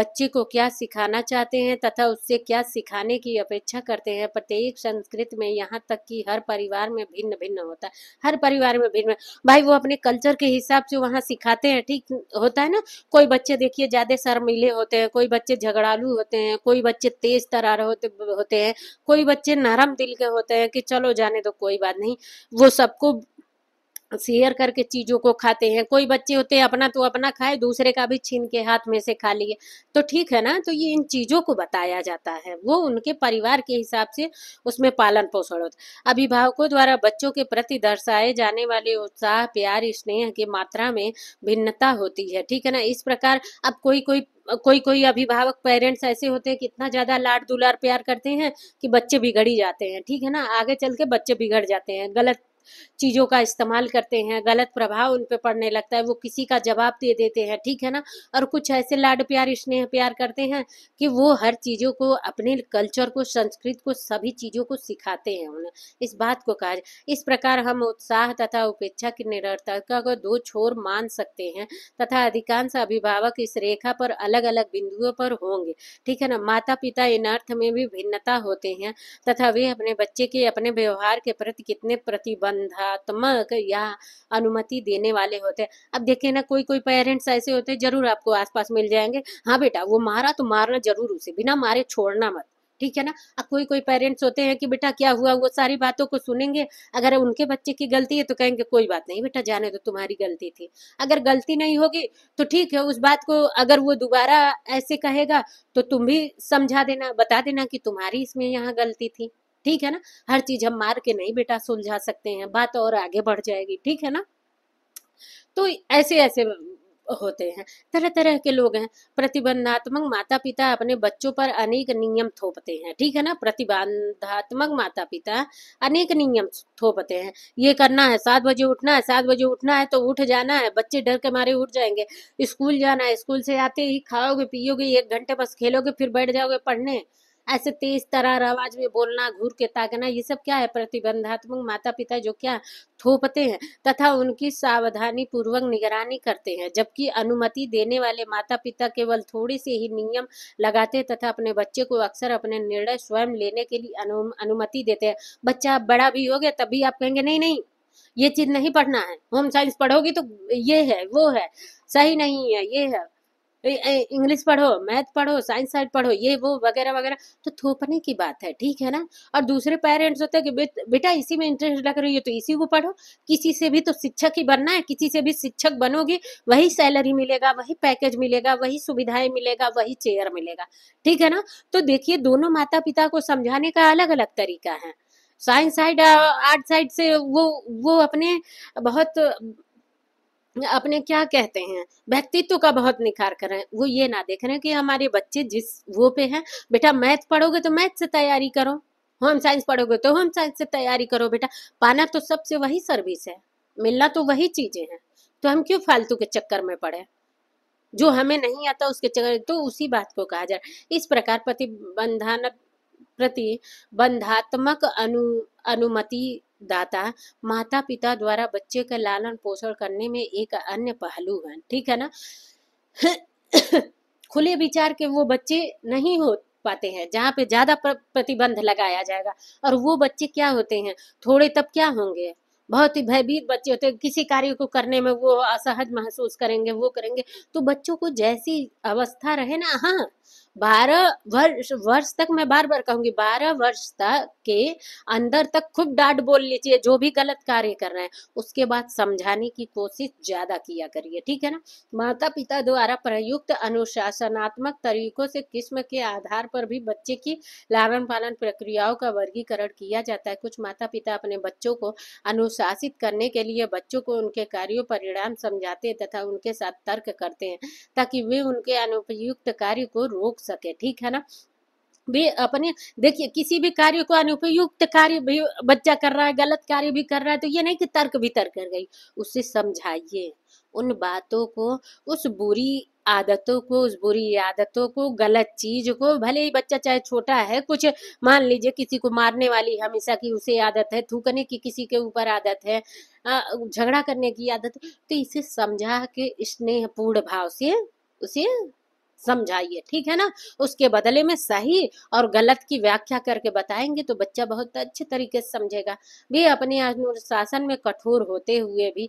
बच्चे को क्या सिखाना चाहते हैं तथा उससे क्या सिखाने की अपेक्षा करते हैं प्रत्येक संस्कृत में यहाँ तक कि हर परिवार में भिन्न भिन्न होता है हर परिवार में कश्मीर में भाई वो अपने कल्चर के हिसाब से वहाँ सिखाते हैं ठीक होता है ना कोई बच्चे देखिए ज़्यादा शर्मीले होते हैं कोई बच्चे झगड़ालू होते हैं कोई बच्चे तेज तरार होते होते हैं कोई बच्चे नरम दिल के होते हैं कि चलो जाने दो कोई बात नहीं वो सबको शेयर करके चीज़ों को खाते हैं कोई बच्चे होते हैं अपना तो अपना खाए दूसरे का भी छीन के हाथ में से खा लिए तो ठीक है ना तो ये इन चीज़ों को बताया जाता है वो उनके परिवार के हिसाब से उसमें पालन पोषण होता अभिभावकों द्वारा बच्चों के प्रति दर्शाए जाने वाले उत्साह प्यार स्नेह की मात्रा में भिन्नता होती है ठीक है ना इस प्रकार अब कोई कोई कोई कोई अभिभावक पेरेंट्स ऐसे होते हैं कि इतना ज्यादा लाड दुलार प्यार करते हैं कि बच्चे बिगड़ ही जाते हैं ठीक है ना आगे चल के बच्चे बिगड़ जाते हैं गलत चीज़ों का इस्तेमाल करते हैं गलत प्रभाव उन पर पड़ने लगता है वो किसी का जवाब दे देते हैं ठीक है ना और कुछ ऐसे लाड प्यार स्नेह प्यार करते हैं कि वो हर चीज़ों को अपने कल्चर को संस्कृत को सभी चीज़ों को सिखाते हैं उन्हें इस बात को कहा इस प्रकार हम उत्साह तथा उपेक्षा की निरता को दो छोर मान सकते हैं तथा अधिकांश अभिभावक इस रेखा पर अलग अलग बिंदुओं पर होंगे ठीक है ना माता पिता इन अर्थ में भी भिन्नता होते हैं तथा वे अपने बच्चे के अपने व्यवहार के प्रति कितने प्रतिबंध प्रतिबंधात्मक या अनुमति देने वाले होते हैं अब देखिए ना कोई कोई पेरेंट्स ऐसे होते हैं जरूर आपको आसपास मिल जाएंगे हाँ बेटा वो मारा तो मारना जरूर उसे बिना मारे छोड़ना मत ठीक है ना अब कोई कोई पेरेंट्स होते हैं कि बेटा क्या हुआ वो सारी बातों को सुनेंगे अगर उनके बच्चे की गलती है तो कहेंगे कोई बात नहीं बेटा जाने तो तुम्हारी गलती थी अगर गलती नहीं होगी तो ठीक है उस बात को अगर वो दोबारा ऐसे कहेगा तो तुम भी समझा देना बता देना कि तुम्हारी इसमें यहाँ गलती थी ठीक है ना हर चीज हम मार के नहीं बेटा सुलझा सकते हैं बात और आगे बढ़ जाएगी ठीक है ना तो ऐसे ऐसे होते हैं तरह तरह के लोग हैं प्रतिबंधात्मक माता पिता अपने बच्चों पर अनेक नियम थोपते हैं ठीक है ना प्रतिबंधात्मक माता पिता अनेक नियम थोपते हैं ये करना है सात बजे उठना है सात बजे उठना है तो उठ जाना है बच्चे डर के मारे उठ जाएंगे स्कूल जाना है स्कूल से आते ही खाओगे पियोगे एक घंटे बस खेलोगे फिर बैठ जाओगे पढ़ने ऐसे तेज तरार आवाज में बोलना घूर के ताकना ये सब क्या है प्रतिबंधात्मक माता पिता जो क्या थोपते हैं तथा उनकी सावधानी पूर्वक निगरानी करते हैं जबकि अनुमति देने वाले माता पिता केवल थोड़े से ही नियम लगाते तथा अपने बच्चे को अक्सर अपने निर्णय स्वयं लेने के लिए अनु, अनुमति देते हैं बच्चा आप बड़ा भी हो गया तभी आप कहेंगे नहीं नहीं ये चीज नहीं पढ़ना है होम साइंस पढ़ोगी तो ये है वो है सही नहीं है ये है इंग्लिश पढ़ो मैथ पढ़ो साइंस साइड पढ़ो ये वो वगैरह वगैरह तो थोपने की बात है ठीक है ना और दूसरे पेरेंट्स होते हैं कि बेटा इसी में इंटरेस्ट लग रही है तो इसी को पढ़ो किसी से भी तो शिक्षक ही बनना है किसी से भी शिक्षक बनोगे वही सैलरी मिलेगा वही पैकेज मिलेगा वही सुविधाएं मिलेगा वही चेयर मिलेगा ठीक है ना तो देखिए दोनों माता पिता को समझाने का अलग अलग तरीका है साइंस साइड आर्ट साइड से वो वो अपने बहुत अपने क्या कहते हैं व्यक्तित्व का बहुत निखार कर रहे हैं वो ये ना देख रहे हैं कि हमारे बच्चे जिस वो पे हैं बेटा मैथ पढ़ोगे तो मैथ से तैयारी करो होम साइंस पढ़ोगे तो होम साइंस से तैयारी करो बेटा पाना तो सबसे वही सर्विस है मिलना तो वही चीजें हैं तो हम क्यों फालतू के चक्कर में पड़े जो हमें नहीं आता उसके चक्कर तो उसी बात को कहा जाए इस प्रकार प्रतिबंधान प्रति बंधात्मक अनु अनुमति दाता माता पिता द्वारा बच्चे का लालन पोषण करने में एक अन्य पहलू है ठीक है ना खुले विचार के वो बच्चे नहीं हो पाते हैं जहाँ पे ज्यादा प्रतिबंध लगाया जाएगा और वो बच्चे क्या होते हैं थोड़े तब क्या होंगे बहुत ही भयभीत बच्चे होते हैं किसी कार्य को करने में वो असहज महसूस करेंगे वो करेंगे तो बच्चों को जैसी अवस्था रहे ना हाँ बारह वर्ष वर्ष तक मैं बार बार कहूंगी बारह वर्ष तक के अंदर तक खूब डांट बोल लीजिए जो भी गलत कार्य कर रहे हैं उसके बाद समझाने की कोशिश ज्यादा किया करिए ठीक है ना माता पिता द्वारा प्रयुक्त अनुशासनात्मक तरीकों से किस्म के आधार पर भी बच्चे की लालन पालन प्रक्रियाओं का वर्गीकरण किया जाता है कुछ माता पिता अपने बच्चों को अनुशासित करने के लिए बच्चों को उनके कार्यो परिणाम समझाते तथा उनके साथ तर्क करते हैं ताकि वे उनके अनुपयुक्त कार्य को रोक सके ठीक है ना भी अपने देखिए किसी भी कार्य को अनुपयुक्त कार्य भी बच्चा कर रहा है गलत कार्य भी कर रहा है तो ये नहीं कि तर्क भी तर्क कर गई उससे समझाइए उन बातों को उस बुरी आदतों को उस बुरी आदतों को गलत चीज को भले ही बच्चा चाहे छोटा है कुछ मान लीजिए किसी को मारने वाली हमेशा की उसे आदत है थूकने की किसी के ऊपर आदत है झगड़ा करने की आदत तो इसे समझा के स्नेहपूर्ण भाव से उसे समझाइए ठीक है ना उसके बदले में सही और गलत की व्याख्या करके बताएंगे तो बच्चा बहुत अच्छे तरीके से समझेगा भी अपने अनुशासन में कठोर होते हुए भी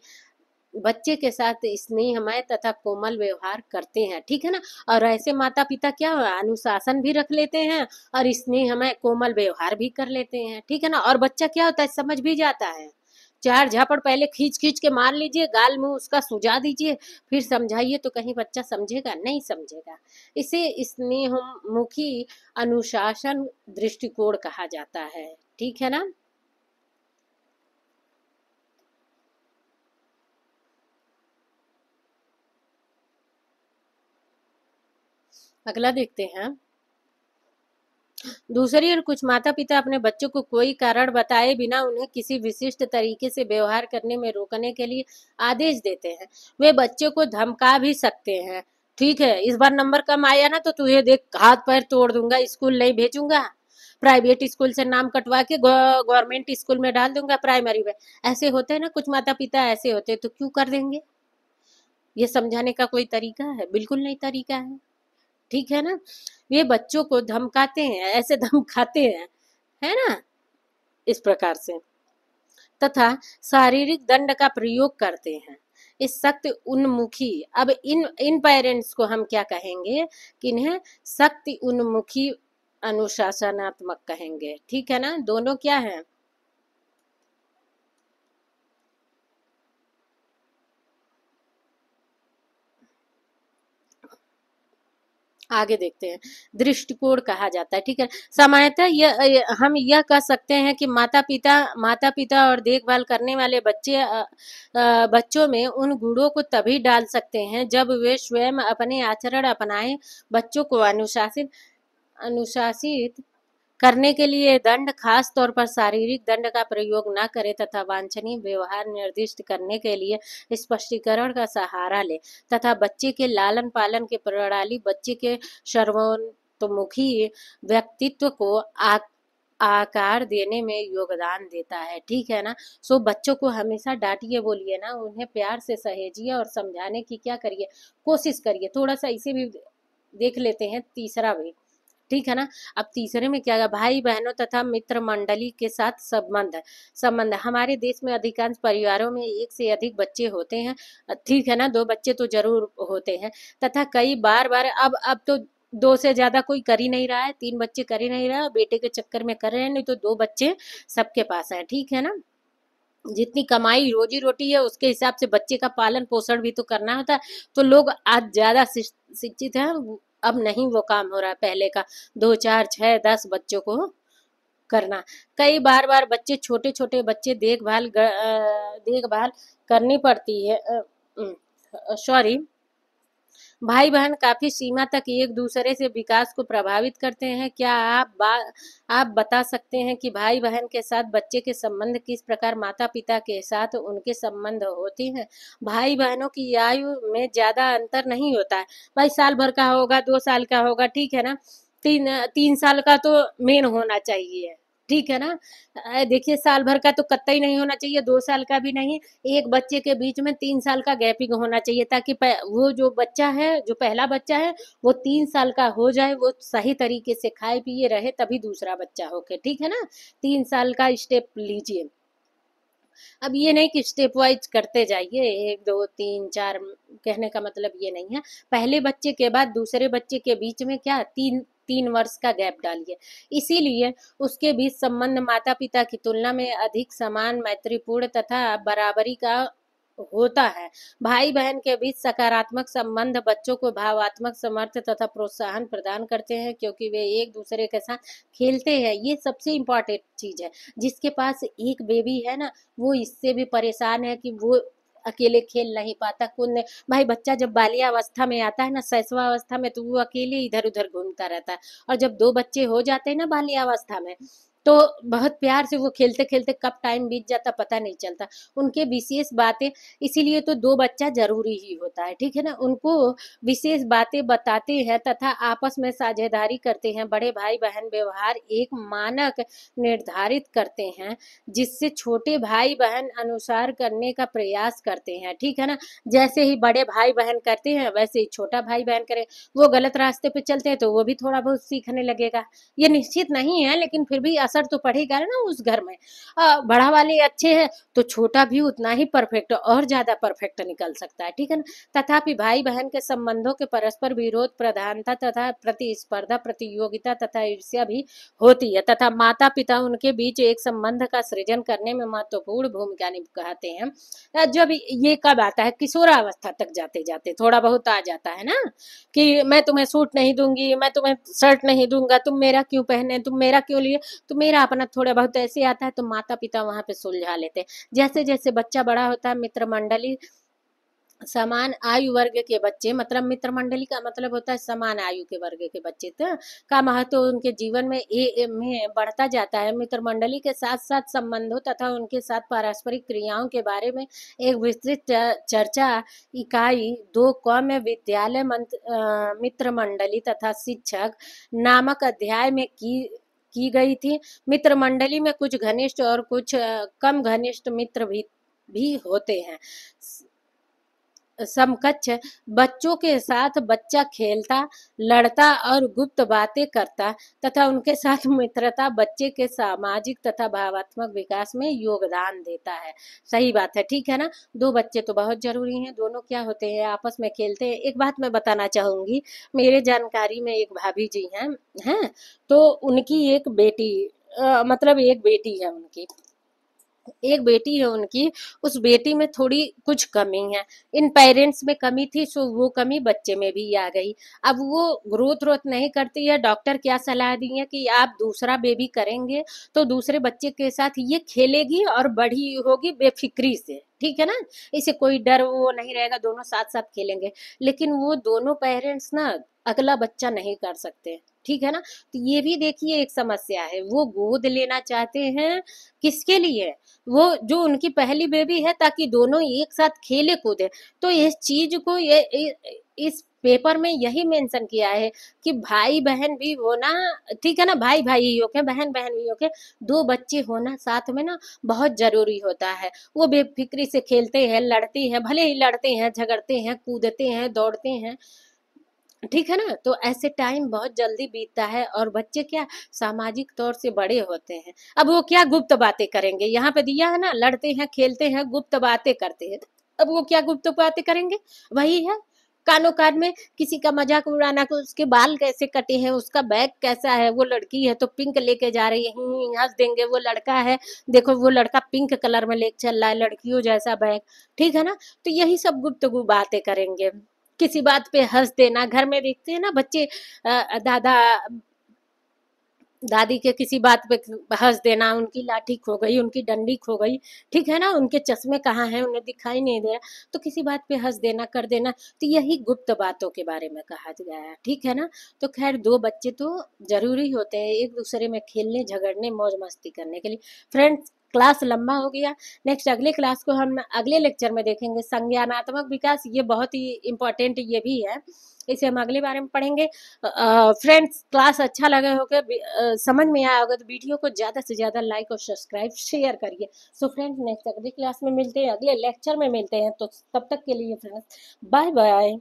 बच्चे के साथ स्नेहमय तथा कोमल व्यवहार करते हैं ठीक है ना और ऐसे माता पिता क्या अनुशासन भी रख लेते हैं और स्नेहमय कोमल व्यवहार भी कर लेते हैं ठीक है ना और बच्चा क्या होता है समझ भी जाता है चार झापड़ पहले खींच खींच के मार लीजिए गाल में उसका सुझा दीजिए फिर समझाइए तो कहीं बच्चा समझेगा नहीं समझेगा इसे स्नेह मुखी अनुशासन दृष्टिकोण कहा जाता है ठीक है ना अगला देखते हैं दूसरी और कुछ माता पिता अपने बच्चों को कोई कारण बताए बिना उन्हें किसी विशिष्ट तरीके से व्यवहार करने में रोकने के लिए आदेश देते हैं वे बच्चों को धमका भी सकते हैं ठीक है इस बार नंबर कम आया ना तो तुझे देख हाथ पैर तोड़ दूंगा स्कूल नहीं भेजूंगा प्राइवेट स्कूल से नाम कटवा के गवर्नमेंट स्कूल में डाल दूंगा प्राइमरी में ऐसे होते हैं ना कुछ माता पिता ऐसे होते हैं तो क्यों कर देंगे ये समझाने का कोई तरीका है बिल्कुल नहीं तरीका है ठीक है ना ये बच्चों को धमकाते हैं ऐसे धमकाते हैं है ना इस प्रकार से तथा शारीरिक दंड का प्रयोग करते हैं इस सख्त उन्मुखी अब इन इन पेरेंट्स को हम क्या कहेंगे कि इन्हें सख्त उन्मुखी अनुशासनात्मक कहेंगे ठीक है ना दोनों क्या है आगे देखते हैं दृष्टिकोण कहा जाता है ठीक है सामान्यतः यह हम यह कह सकते हैं कि माता पिता माता पिता और देखभाल करने वाले बच्चे बच्चों में उन गुणों को तभी डाल सकते हैं जब वे स्वयं अपने आचरण अपनाएं बच्चों को अनुशासित अनुशासित करने के लिए दंड खास तौर पर शारीरिक दंड का प्रयोग न करे तथा वांछनीय व्यवहार निर्दिष्ट करने के लिए स्पष्टीकरण का सहारा ले तथा बच्चे के लालन पालन की प्रणाली बच्चे के सर्वोन्मुखी व्यक्तित्व को आ, आकार देने में योगदान देता है ठीक है ना सो बच्चों को हमेशा डांटिए बोलिए ना उन्हें प्यार से सहेजिए और समझाने की क्या करिए कोशिश करिए थोड़ा सा इसे भी देख लेते हैं तीसरा भी ठीक है ना अब तीसरे में क्या भाई बहनों तथा मित्र मंडली के साथ संबंध है संबंध हमारे देश में अधिकांश परिवारों में एक से अधिक बच्चे होते हैं ठीक है ना दो बच्चे तो जरूर होते हैं तथा कई बार बार अब अब तो दो से ज्यादा कोई कर ही नहीं रहा है तीन बच्चे कर ही नहीं रहा है बेटे के चक्कर में कर रहे हैं नहीं तो दो बच्चे सबके पास है ठीक है ना जितनी कमाई रोजी रोटी है उसके हिसाब से बच्चे का पालन पोषण भी तो करना होता है तो लोग आज ज्यादा शिक्षित हैं अब नहीं वो काम हो रहा पहले का दो चार छः दस बच्चों को करना कई बार बार बच्चे छोटे छोटे बच्चे देखभाल देखभाल करनी पड़ती है सॉरी भाई बहन काफी सीमा तक एक दूसरे से विकास को प्रभावित करते हैं क्या आप बा, आप बता सकते हैं कि भाई बहन के साथ बच्चे के संबंध किस प्रकार माता पिता के साथ उनके संबंध होते हैं भाई बहनों की आयु में ज्यादा अंतर नहीं होता है भाई साल भर का होगा दो साल का होगा ठीक है ना तीन तीन साल का तो मेन होना चाहिए ठीक है ना देखिए साल भर का तो ही नहीं होना चाहिए दो साल का भी नहीं एक बच्चे के बीच में तीन साल का गैपिंग होना चाहिए ताकि वो जो बच्चा है जो पहला बच्चा है वो तीन साल का हो जाए वो सही तरीके से खाए पिए रहे तभी दूसरा बच्चा होके ठीक है ना तीन साल का स्टेप लीजिए अब ये नहीं कि स्टेप वाइज करते जाइए एक दो तीन चार कहने का मतलब ये नहीं है पहले बच्चे के बाद दूसरे बच्चे के बीच में क्या तीन तीन वर्ष का गैप डालिए इसीलिए उसके बीच संबंध माता पिता की तुलना में अधिक समान मैत्रीपूर्ण तथा बराबरी का होता है भाई बहन के बीच सकारात्मक संबंध बच्चों को भावात्मक समर्थ तथा प्रोत्साहन प्रदान करते हैं क्योंकि वे एक दूसरे के साथ खेलते हैं ये सबसे इम्पोर्टेंट चीज है जिसके पास एक बेबी है ना वो इससे भी परेशान है कि वो अकेले खेल नहीं पाता कौन भाई बच्चा जब बालिया अवस्था में आता है ना सैसवा अवस्था में तो वो अकेले इधर उधर घूमता रहता है और जब दो बच्चे हो जाते हैं ना बालिया अवस्था में तो बहुत प्यार से वो खेलते खेलते कब टाइम बीत जाता पता नहीं चलता उनके विशेष बातें इसीलिए तो दो बच्चा जरूरी ही होता है ठीक है ना उनको विशेष बातें बताते हैं तथा आपस में साझेदारी करते हैं बड़े भाई बहन व्यवहार एक मानक निर्धारित करते हैं जिससे छोटे भाई बहन अनुसार करने का प्रयास करते हैं ठीक है ना जैसे ही बड़े भाई बहन करते हैं वैसे ही छोटा भाई बहन करे वो गलत रास्ते पे चलते हैं तो वो भी थोड़ा बहुत सीखने लगेगा ये निश्चित नहीं है लेकिन फिर भी असर असर तो पड़ेगा ना उस घर में आ, बड़ा वाले अच्छे हैं तो छोटा भी उतना ही परफेक्ट और ज्यादा परफेक्ट निकल सकता है ठीक है ना तथापि भाई बहन के संबंधों के परस्पर विरोध प्रधानता तथा प्रतिस्पर्धा प्रतियोगिता तथा ईर्ष्या भी होती है तथा माता पिता उनके बीच एक संबंध का सृजन करने में महत्वपूर्ण भूमिका निभाते हैं जब ये कब आता है किशोरावस्था तक जाते जाते थोड़ा बहुत आ जाता है ना कि मैं तुम्हें सूट नहीं दूंगी मैं तुम्हें शर्ट नहीं दूंगा तुम मेरा क्यों पहने तुम मेरा क्यों लिए तुम मेरा अपना थोड़ा बहुत तो ऐसे आता है तो माता पिता वहां पे सुलझा लेते हैं जैसे जैसे बच्चा बड़ा होता है मित्र मंडली समान आयु वर्ग के बच्चे मतलब मित्र मंडली का मतलब होता है समान आयु के वर्ग के बच्चे तो का महत्व तो उनके जीवन में ए, में बढ़ता जाता है मित्र मंडली के साथ साथ संबंधों तथा उनके साथ पारस्परिक क्रियाओं के बारे में एक विस्तृत चर्चा इकाई दो कौम विद्यालय मंत्र मित्र मंडली तथा शिक्षक नामक अध्याय में की की गई थी मित्र मंडली में कुछ घनिष्ठ और कुछ कम घनिष्ठ मित्र भी भी होते हैं समकक्ष बच्चों के साथ बच्चा खेलता लड़ता और गुप्त बातें करता तथा उनके साथ मित्रता बच्चे के सामाजिक तथा भावात्मक विकास में योगदान देता है सही बात है ठीक है ना दो बच्चे तो बहुत जरूरी हैं दोनों क्या होते हैं आपस में खेलते हैं एक बात मैं बताना चाहूंगी मेरे जानकारी में एक भाभी जी हैं हैं तो उनकी एक बेटी आ, मतलब एक बेटी है उनकी एक बेटी है उनकी उस बेटी में थोड़ी कुछ कमी है इन पेरेंट्स में कमी थी सो वो कमी बच्चे में भी आ गई अब वो ग्रोथ व्रोथ नहीं करती है डॉक्टर क्या सलाह दी है कि आप दूसरा बेबी करेंगे तो दूसरे बच्चे के साथ ये खेलेगी और बढ़ी होगी बेफिक्री से ठीक है ना इसे कोई डर वो नहीं रहेगा दोनों साथ साथ खेलेंगे लेकिन वो दोनों पेरेंट्स ना अगला बच्चा नहीं कर सकते ठीक है ना तो ये भी देखिए एक समस्या है वो गोद लेना चाहते हैं किसके लिए वो जो उनकी पहली बेबी है ताकि दोनों एक साथ खेले कूदे तो इस चीज को ये इस पेपर में यही मेंशन किया है कि भाई बहन भी होना ठीक है ना भाई भाई ही होके बहन बहन भी होके दो बच्चे होना साथ में ना बहुत जरूरी होता है वो बेफिक्री से खेलते हैं लड़ते हैं भले ही लड़ते हैं झगड़ते हैं कूदते हैं दौड़ते हैं ठीक है ना तो ऐसे टाइम बहुत जल्दी बीतता है और बच्चे क्या सामाजिक तौर से बड़े होते हैं अब वो क्या गुप्त बातें करेंगे यहाँ पे दिया है ना लड़ते हैं खेलते हैं गुप्त बातें करते हैं अब वो क्या गुप्त बातें करेंगे वही है कानो कान में किसी का मजाक उड़ाना तो उसके बाल कैसे कटे हैं उसका बैग कैसा है वो लड़की है तो पिंक लेके जा रही है हंस देंगे वो लड़का है देखो वो लड़का पिंक कलर में ले चल रहा है लड़कियों जैसा बैग ठीक है ना तो यही सब गुप्त बातें करेंगे किसी बात पे हंस देना घर में देखते हैं ना बच्चे दादा दादी के किसी बात पे हंस देना उनकी लाठी खो गई उनकी डंडी खो गई ठीक है ना उनके चश्मे कहाँ हैं उन्हें दिखाई नहीं दे रहा तो किसी बात पे हंस देना कर देना तो यही गुप्त बातों के बारे में कहा गया है ठीक है ना तो खैर दो बच्चे तो जरूरी होते हैं एक दूसरे में खेलने झगड़ने मौज मस्ती करने के लिए फ्रेंड्स क्लास लंबा हो गया नेक्स्ट अगले क्लास को हम अगले लेक्चर में देखेंगे संज्ञानात्मक विकास ये बहुत ही इम्पोर्टेंट ये भी है इसे हम अगले बारे में पढ़ेंगे फ्रेंड्स क्लास अच्छा लगा होगा समझ में आया होगा तो वीडियो को ज़्यादा से ज़्यादा लाइक और सब्सक्राइब शेयर करिए सो फ्रेंड्स नेक्स्ट अगले क्लास में मिलते हैं अगले लेक्चर में मिलते हैं तो तब तक के लिए फ्रेंड्स बाय बाय